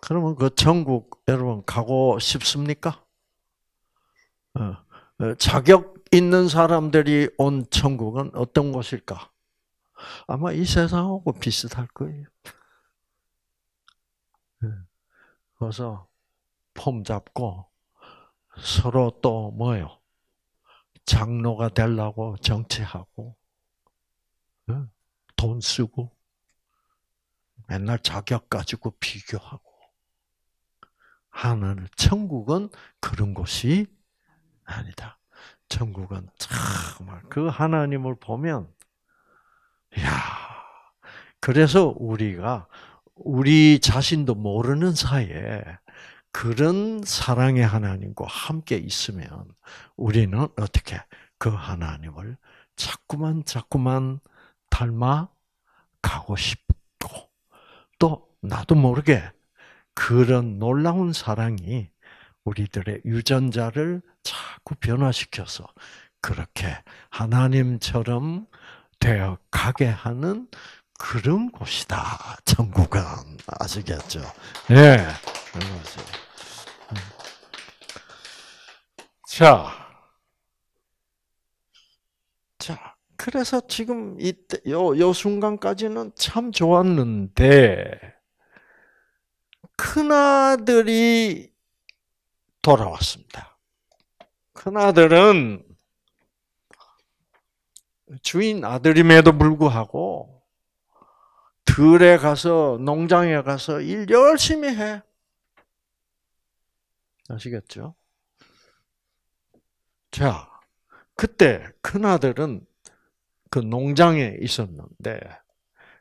그러면 그 천국 여러분 가고 싶습니까? 어, 어 자격 있는 사람들이 온 천국은 어떤 곳일까? 아마 이 세상하고 비슷할 거예요. 예. 그래서 폼 잡고 서로 또 뭐요? 장로가 되려고 정치하고 예, 돈 쓰고 맨날 자격 가지고 비교하고 하는 천국은 그런 곳이 아니다. 천국은 정말 그 하나님을 보면 야 그래서 우리가 우리 자신도 모르는 사이에 그런 사랑의 하나님과 함께 있으면 우리는 어떻게 그 하나님을 자꾸만 자꾸만 닮아 가고 싶고 또 나도 모르게 그런 놀라운 사랑이 우리들의 유전자를 자꾸 변화시켜서 그렇게 하나님처럼 되어 가게 하는 그런 곳이다. 천국은 아시겠죠? 예. 네. 자. 자, 그래서 지금 이때 요, 요 순간까지는 참 좋았는데 큰아들이 돌아왔습니다. 큰아들은 주인 아들임에도 불구하고 들에 가서 농장에 가서 일 열심히 해. 아시겠죠? 자, 그때 큰아들은 그 농장에 있었는데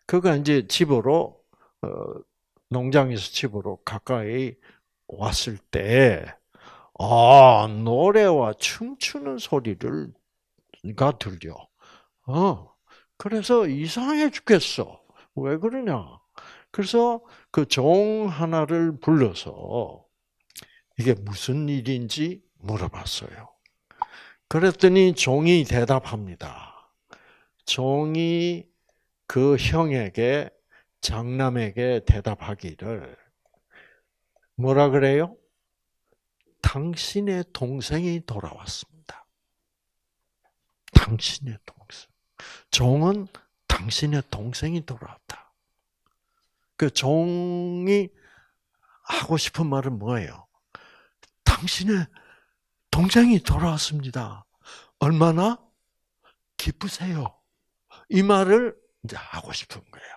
그가 이제 집으로 어, 농장에서 집으로 가까이 왔을 때 아, 노래와 춤추는 소리를, 가 들려. 어. 그래서 이상해 죽겠어. 왜 그러냐. 그래서 그 종 하나를 불러서 이게 무슨 일인지 물어봤어요. 그랬더니 종이 대답합니다. 종이 그 형에게 장남에게 대답하기를 뭐라 그래요? 당신의 동생이 돌아왔습니다. 당신의 동생. 종은 당신의 동생이 돌아왔다. 그 종이 하고 싶은 말은 뭐예요? 당신의 동생이 돌아왔습니다. 얼마나 기쁘세요. 이 말을 이제 하고 싶은 거예요.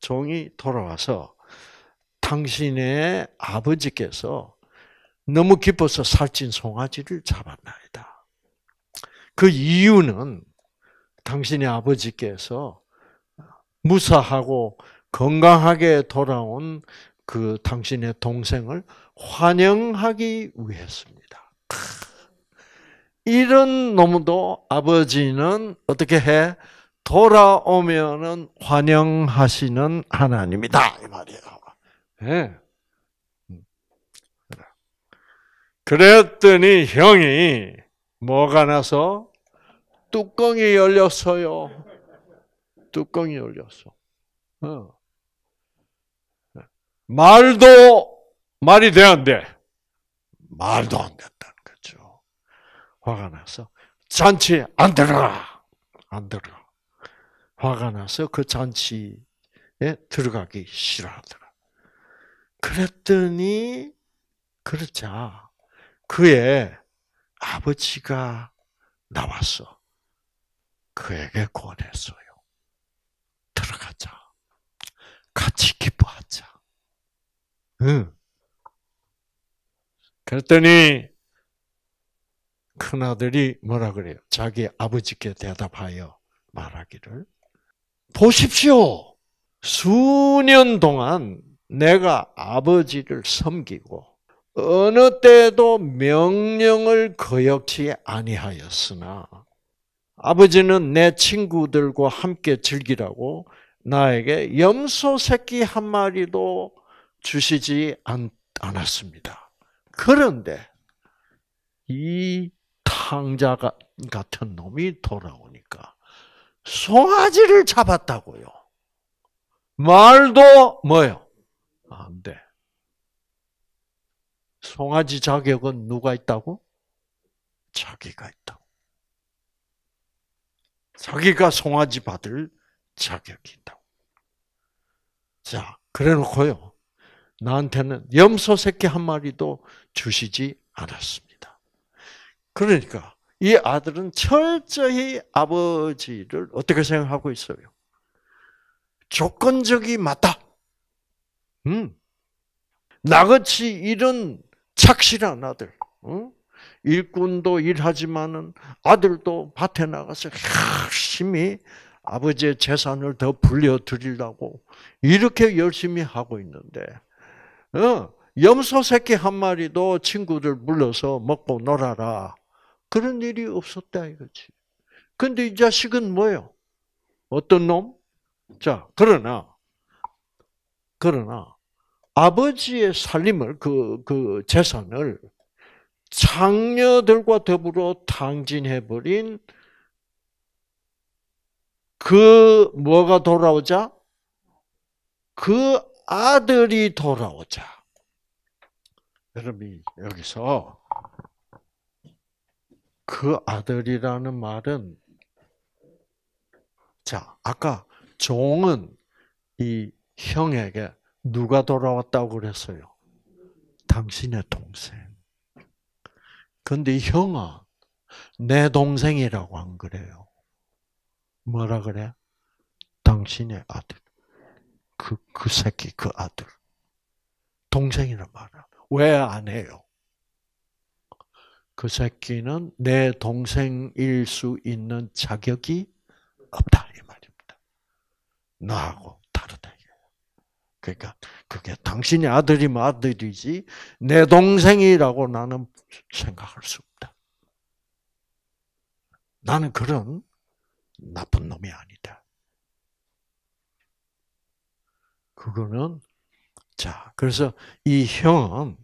종이 돌아와서 당신의 아버지께서 너무 기뻐서 살찐 송아지를 잡았나이다. 그 이유는 당신의 아버지께서 무사하고 건강하게 돌아온 그 당신의 동생을 환영하기 위해서입니다. 이런 놈도 아버지는 어떻게 해? 돌아오면은 환영하시는 하나님이다 이 말이에요. 예. 그랬더니 형이 뭐가 나서 뚜껑이 열렸어요. 뚜껑이 열렸어. 어. 말도 말이 돼안 돼? 말도 안 된다는 거죠. 화가 나서 잔치 안 들어가. 안 들어가. 화가 나서 그 잔치에 들어가기 싫어하더라. 그랬더니 그렇자 그의 아버지가 나왔어. 그에게 권했어요. 들어가자. 같이 기뻐하자. 응. 그랬더니 큰아들이 뭐라 그래요? 자기 아버지께 대답하여 말하기를 보십시오. 수년 동안 내가 아버지를 섬기고 어느 때도 명령을 거역치 아니하였으나 아버지는 내 친구들과 함께 즐기라고 나에게 염소 새끼 한 마리도 주시지 않, 않았습니다. 그런데 이 탕자 같은 놈이 돌아오니까 송아지를 잡았다고요. 말도 뭐요? 안 돼. 송아지 자격은 누가 있다고? 자기가 있다고. 자기가 송아지 받을 자격이 있다고. 자, 그래 놓고요. 나한테는 염소 새끼 한 마리도 주시지 않았습니다. 그러니까 이 아들은 철저히 아버지를 어떻게 생각하고 있어요? 조건적이 맞다. 음. 나같이 이런 착실한 아들. 응? 일꾼도 일하지만은 아들도 밭에 나가서 열심히 아버지의 재산을 더 불려드리려고 이렇게 열심히 하고 있는데, 어, 염소 새끼 한 마리도 친구들 불러서 먹고 놀아라. 그런 일이 없었다 이거지. 근데 이 자식은 뭐요? 어떤 놈? 자, 그러나, 그러나, 아버지의 살림을 그, 그 재산을 장녀들과 더불어 탕진해버린 그 뭐가 돌아오자? 그 아들이 돌아오자. 여러분이 여기서 그 아들이라는 말은 자 아까 종은 이 형에게 누가 돌아왔다고 그랬어요? 당신의 동생. 근데 형아, 내 동생이라고 안 그래요. 뭐라 그래? 당신의 아들. 그, 그 새끼, 그 아들. 동생이란 말이야. 왜안 해요? 그 새끼는 내 동생일 수 있는 자격이 없다. 이 말입니다. 나하고 다르다. 그러니까 그게 당신의 아들이면 뭐 아들이지 내 동생이라고 나는 생각할 수 없다. 나는 그런 나쁜 놈이 아니다. 그거는 자 그래서 이 형은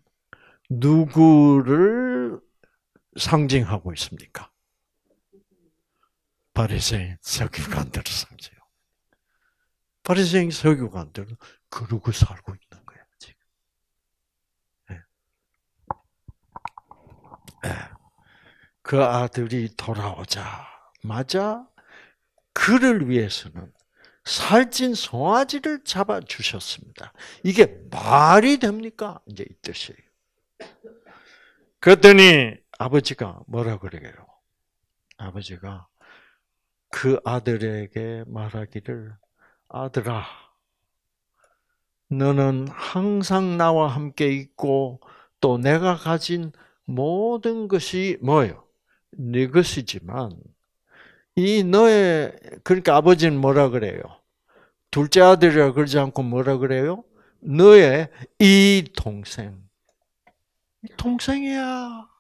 누구를 상징하고 있습니까? 바리새인 서기관들을 상징. 바리새인 서기관들은 그러고 살고 있는 거야 지금. 예. 예. 그 아들이 돌아오자마자 그를 위해서는 살찐 송아지를 잡아 주셨습니다. 이게 말이 됩니까? 이제 이 뜻이에요. 그랬더니 아버지가 뭐라 그래요? 아버지가 그 아들에게 말하기를 아들아, 너는 항상 나와 함께 있고 또 내가 가진 모든 것이 뭐예요? 네 것이지만 이 너의 그러니까 아버지는 뭐라 그래요? 둘째 아들이라 그러지 않고 뭐라 그래요? 너의 이 동생. 동생이야.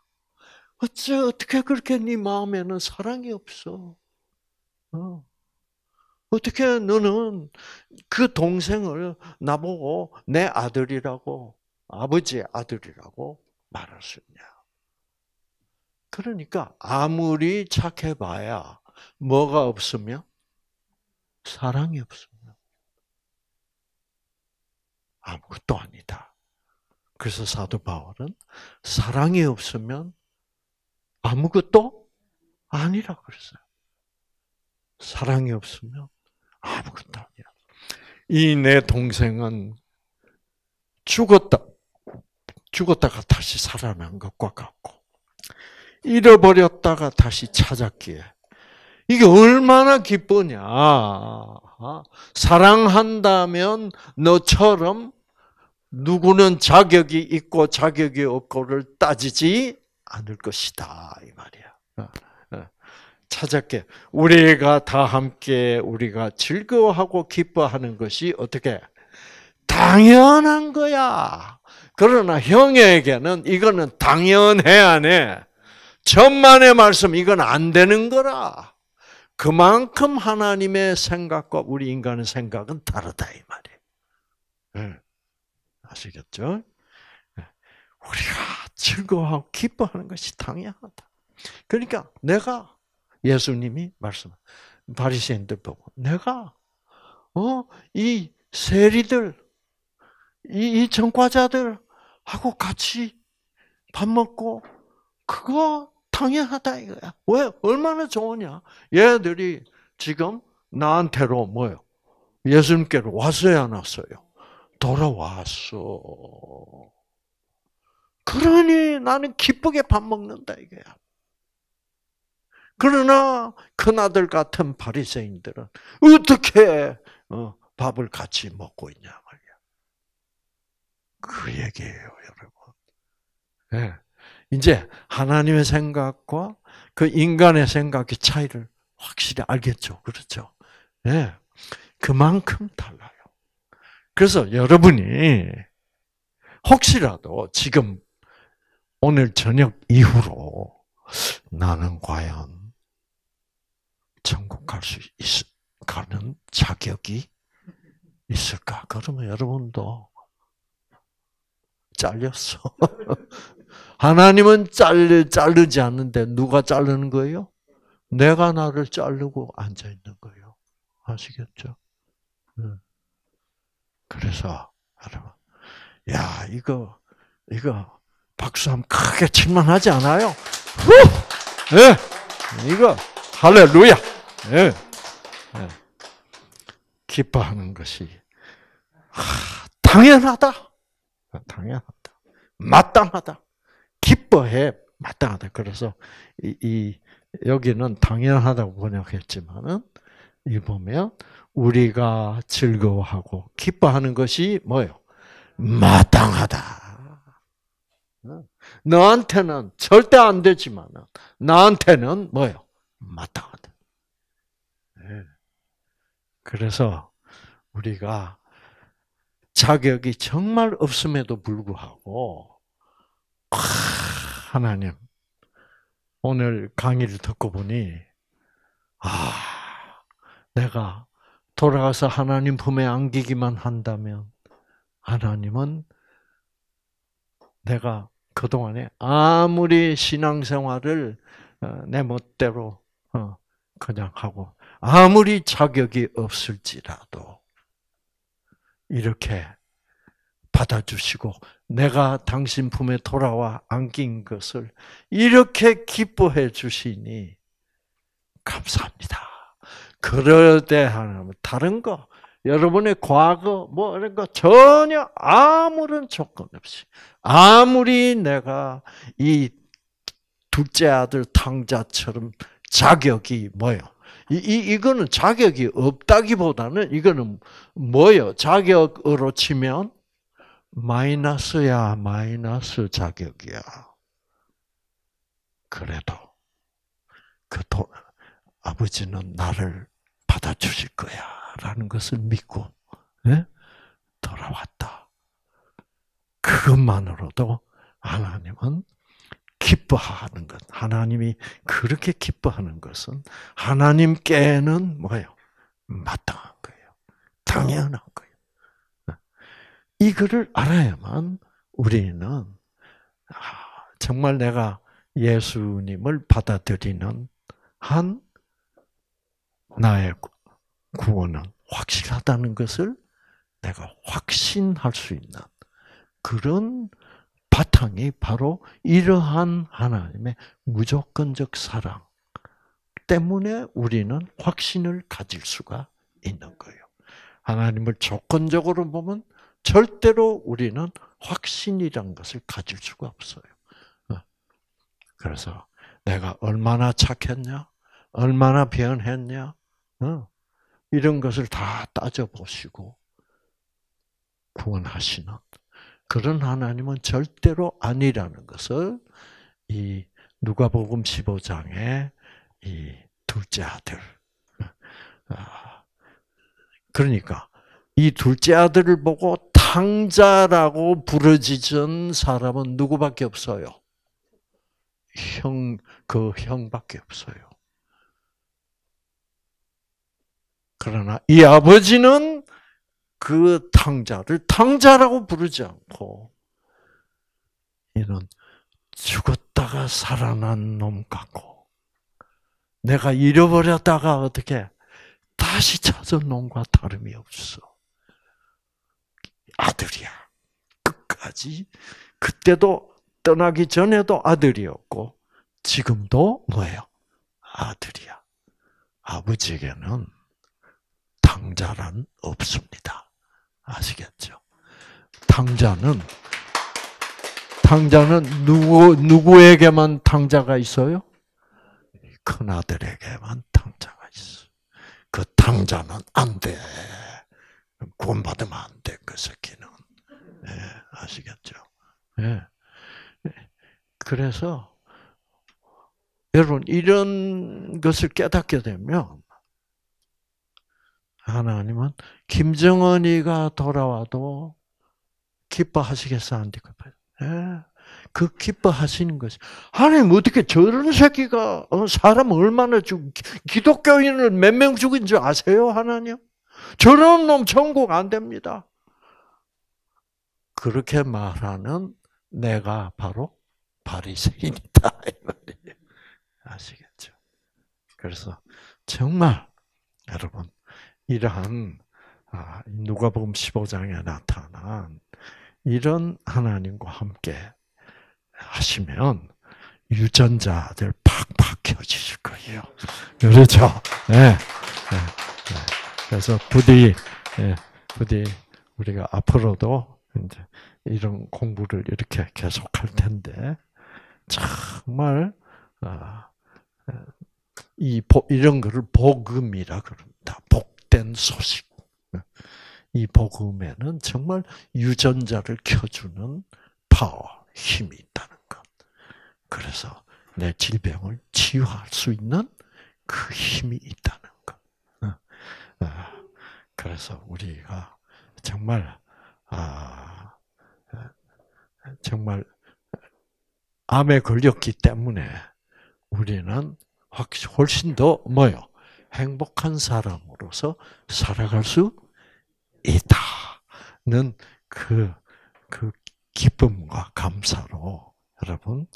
어째 어떻게 그렇게 네 마음에는 사랑이 없어? 어. 어떻게 너는 그 동생을 나보고 내 아들이라고, 아버지의 아들이라고 말할 수 있냐. 그러니까 아무리 착해봐야 뭐가 없으면? 사랑이 없으면 아무것도 아니다. 그래서 사도 바울은 사랑이 없으면 아무것도 아니라 그랬어요. 사랑이 없으면 아무것도 아니야. 이 내 동생은 죽었다. 죽었다가 다시 살아난 것과 같고, 잃어버렸다가 다시 찾았기에, 이게 얼마나 기쁘냐. 아, 사랑한다면 너처럼 누구는 자격이 있고 자격이 없고를 따지지 않을 것이다. 이 말이야. 어, 어. 찾았게 우리가 다 함께 우리가 즐거워하고 기뻐하는 것이 어떻게 당연한 거야. 그러나 형에게는 이거는 당연해야 해. 천만의 말씀 이건 안 되는 거라. 그만큼 하나님의 생각과 우리 인간의 생각은 다르다 이 말이에요. 예. 아시겠죠? 예. 우리가 즐거워하고 기뻐하는 것이 당연하다. 그러니까 내가 예수님이 말씀. 바리새인들 보고 내가 어 이 세리들 이, 이 전과자들 하고 같이 밥 먹고 그거 당연하다 이거야. 왜 얼마나 좋으냐? 얘들이 지금 나한테로 뭐요? 예수님께로 왔어야 났어요. 돌아왔어. 그러니 나는 기쁘게 밥 먹는다 이거야. 그러나 큰아들 같은 바리새인들은 어떻게 어, 밥을 같이 먹고 있냐 말이야. 그 얘기예요, 여러분. 네. 이제 하나님의 생각과 그 인간의 생각의 차이를 확실히 알겠죠. 그렇죠? 예. 네. 그만큼 달라요. 그래서 여러분이 혹시라도 지금 오늘 저녁 이후로 나는 과연 천국 갈 수 있, 가는 자격이 있을까? 그러면 여러분도 잘렸어. 하나님은 잘르, 자르지 않는데 누가 자르는 거예요? 내가 나를 자르고 앉아 있는 거예요. 아시겠죠? 그래서 여러분, 야 이거 이거 박수 한번 크게 칠만 하지 않아요? 후! 네, 이거. 할렐루야! 예. 예. 기뻐하는 것이 하, 당연하다. 당연하다. 마땅하다. 기뻐해. 마땅하다. 그래서 이, 이 여기는 당연하다고 번역했지만은 이 보면 우리가 즐거워하고 기뻐하는 것이 뭐예요? 마땅하다. 어? 너한테는 절대 안 되지만 나한테는 뭐예요? 마땅하다. 네. 그래서 우리가 자격이 정말 없음에도 불구하고 아, 하나님 오늘 강의를 듣고 보니 아 내가 돌아가서 하나님 품에 안기기만 한다면 하나님은 내가 그동안에 아무리 신앙생활을 어, 내 멋대로 어, 그냥 하고 아무리 자격이 없을지라도 이렇게 받아주시고 내가 당신 품에 돌아와 안긴 것을 이렇게 기뻐해 주시니 감사합니다. 그럴 때 하나님 다른 거 여러분의 과거 뭐 이런 거 전혀 아무런 조건 없이 아무리 내가 이 둘째 아들 탕자처럼 자격이 뭐요? 이, 이 이거는 자격이 없다기보다는 이거는 뭐요? 자격으로 치면 마이너스야, 마이너스 자격이야. 그래도 그 도, 아버지는 나를 받아주실 거야라는 것을 믿고 네? 돌아왔다. 그것만으로도 하나님은 기뻐하는 것, 하나님이 그렇게 기뻐하는 것은 하나님께는 뭐예요? 마땅한 거예요. 당연한 거예요. 이거를 알아야만 우리는 아, 정말 내가 예수님을 받아들이는 한 나의 구원은 확실하다는 것을 내가 확신할 수 있는 그런 바탕이 바로 이러한 하나님의 무조건적 사랑 때문에 우리는 확신을 가질 수가 있는 거예요. 하나님을 조건적으로 보면 절대로 우리는 확신이란 것을 가질 수가 없어요. 어. 그래서 내가 얼마나 착했냐, 얼마나 변했냐, 어. 이런 것을 다 따져보시고 구원하시는 그런 하나님은 절대로 아니라는 것을 이 누가복음 15장의 이 둘째 아들. 아, 그러니까 이 둘째 아들을 보고 탕자라고 부르짖은 사람은 누구밖에 없어요. 형, 그 형밖에 없어요. 그러나 이 아버지는 그 탕자를 탕자라고 부르지 않고 이런 죽었다가 살아난 놈 같고 내가 잃어버렸다가 어떻게 다시 찾은 놈과 다름이 없어. 아들이야. 끝까지 그때도 떠나기 전에도 아들이었고 지금도 뭐예요? 아들이야. 아버지에게는 당자란 없습니다. 아시겠죠? 당자는 당자는 누구 누구에게만 당자가 있어요? 큰 아들에게만 당자가 있어. 그 당자는 안 돼. 구원받으면 안 돼. 그 새끼는 예, 아시겠죠? 예. 그래서 여러분 이런 것을 깨닫게 되면 하나님은 김정은이가 돌아와도 기뻐하시겠어 안될까요 예. 그 기뻐하시는 것이 하나님 어떻게 저런 새끼가 어, 사람 얼마나 죽 기독교인을 몇 명 죽인 줄 아세요 하나님? 저런 놈 천국 안 됩니다. 그렇게 말하는 내가 바로 바리새인이다 이 말이에요. 아시겠죠? 그래서 정말 여러분 이러한 아, 누가복음 15장에 나타난 이런 하나님과 함께 하시면 유전자들 팍팍 켜지실 거예요. 그렇죠? 네. 그래서 부디 부디 우리가 앞으로도 이런 공부를 이렇게 계속할 텐데 정말 아, 이 이런 거를 복음이라 그럽다복 복된 소식. 이 복음에는 정말 유전자를 켜주는 파워, 힘이 있다는 것. 그래서 내 질병을 치유할 수 있는 그 힘이 있다는 것. 어, 어, 그래서 우리가 정말 아, 정말 암에 걸렸기 때문에 우리는 훨씬 더 뭐요? 행복한 사람으로서 살아갈 수 있다는 그, 그 기쁨과 감사로 여러분,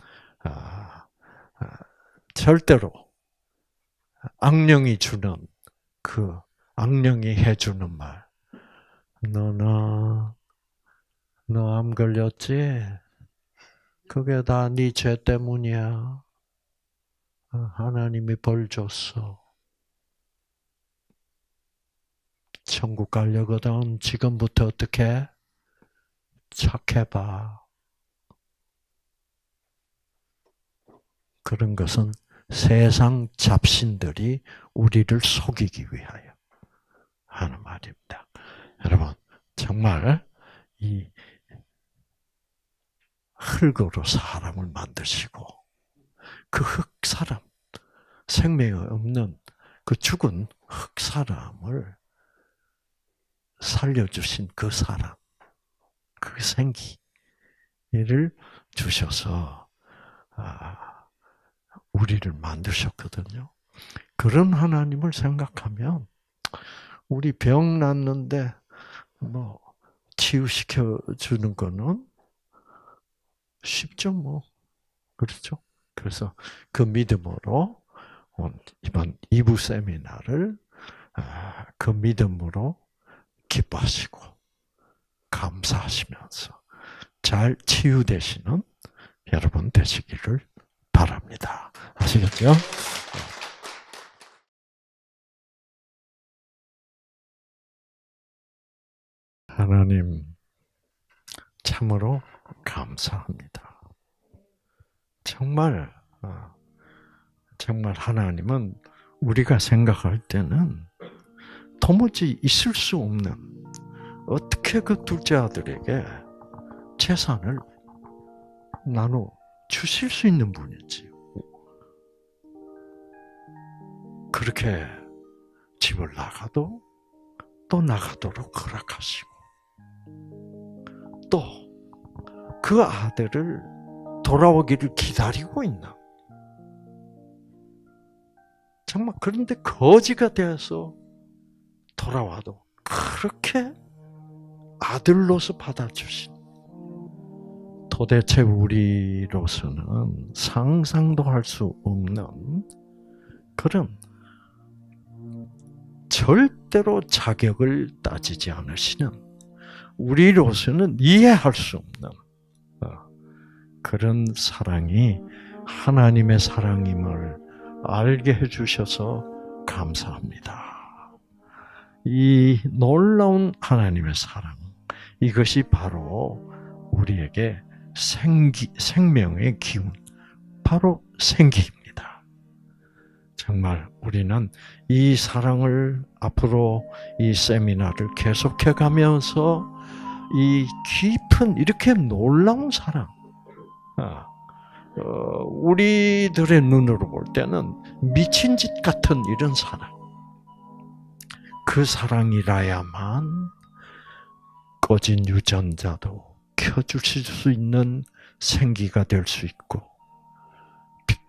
아, 아, 절대로 악령이 주는 그 악령이 해주는 말, 너는너암 걸렸지? 그게 다 네 죄 때문이야. 아, 하나님이 벌 줬어. 천국 가려거든 지금부터 어떻게 착해봐. 그런 것은 세상 잡신들이 우리를 속이기 위하여 하는 말입니다. 여러분 정말 이 흙으로 사람을 만드시고 그 흙 사람 생명이 없는 그 죽은 흙 사람을 살려주신 그 사람, 그 생기를 주셔서 아, 우리를 만드셨거든요. 그런 하나님을 생각하면 우리 병 났는데 뭐 치유시켜 주는 거는 쉽죠 뭐 그렇죠. 그래서 그 믿음으로 이번 2부 세미나를 아, 그 믿음으로 기뻐하시고 감사하시면서 잘 치유되시는 여러분 되시기를 바랍니다. 아시겠죠? 하나님 참으로 감사합니다. 정말 어, 정말 하나님은 우리가 생각할 때는 도무지 있을 수 없는 어떻게 그 둘째 아들에게 재산을 나눠 주실 수 있는 분이지. 그렇게 집을 나가도 또 나가도록 허락하시고 또 그 아들을 돌아오기를 기다리고 있나 정말 그런데 거지가 되어서 돌아와도 그렇게 아들로서 받아주신 도대체 우리로서는 상상도 할 수 없는 그런 절대로 자격을 따지지 않으시는 우리로서는 이해할 수 없는 어, 그런 사랑이 하나님의 사랑임을 알게 해주셔서 감사합니다. 이 놀라운 하나님의 사랑, 이것이 바로 우리에게 생기, 생명의 기운, 바로 생기입니다. 정말 우리는 이 사랑을 앞으로 이 세미나를 계속해 가면서 이 깊은, 이렇게 놀라운 사랑, 아, 어, 우리들의 눈으로 볼 때는 미친 짓 같은 이런 사랑, 그 사랑이라야만 꺼진 유전자도 켜주실 수 있는 생기가 될 수 있고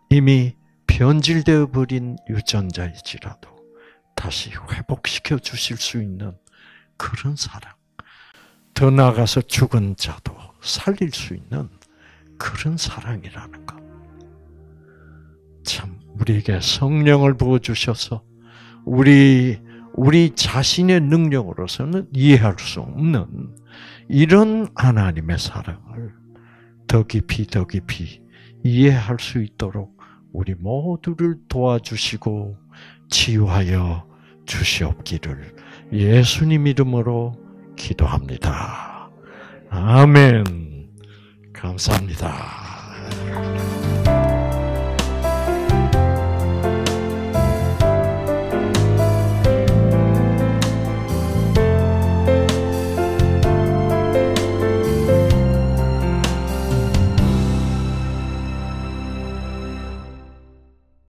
이미 변질되어 버린 유전자이지라도 다시 회복시켜 주실 수 있는 그런 사랑. 더 나아가서 죽은 자도 살릴 수 있는 그런 사랑이라는 것. 참 우리에게 성령을 부어 주셔서 우리 우리 자신의 능력으로서는 이해할 수 없는 이런 하나님의 사랑을 더 깊이 더 깊이 이해할 수 있도록 우리 모두를 도와주시고 치유하여 주시옵기를 예수님 이름으로 기도합니다. 아멘. 감사합니다.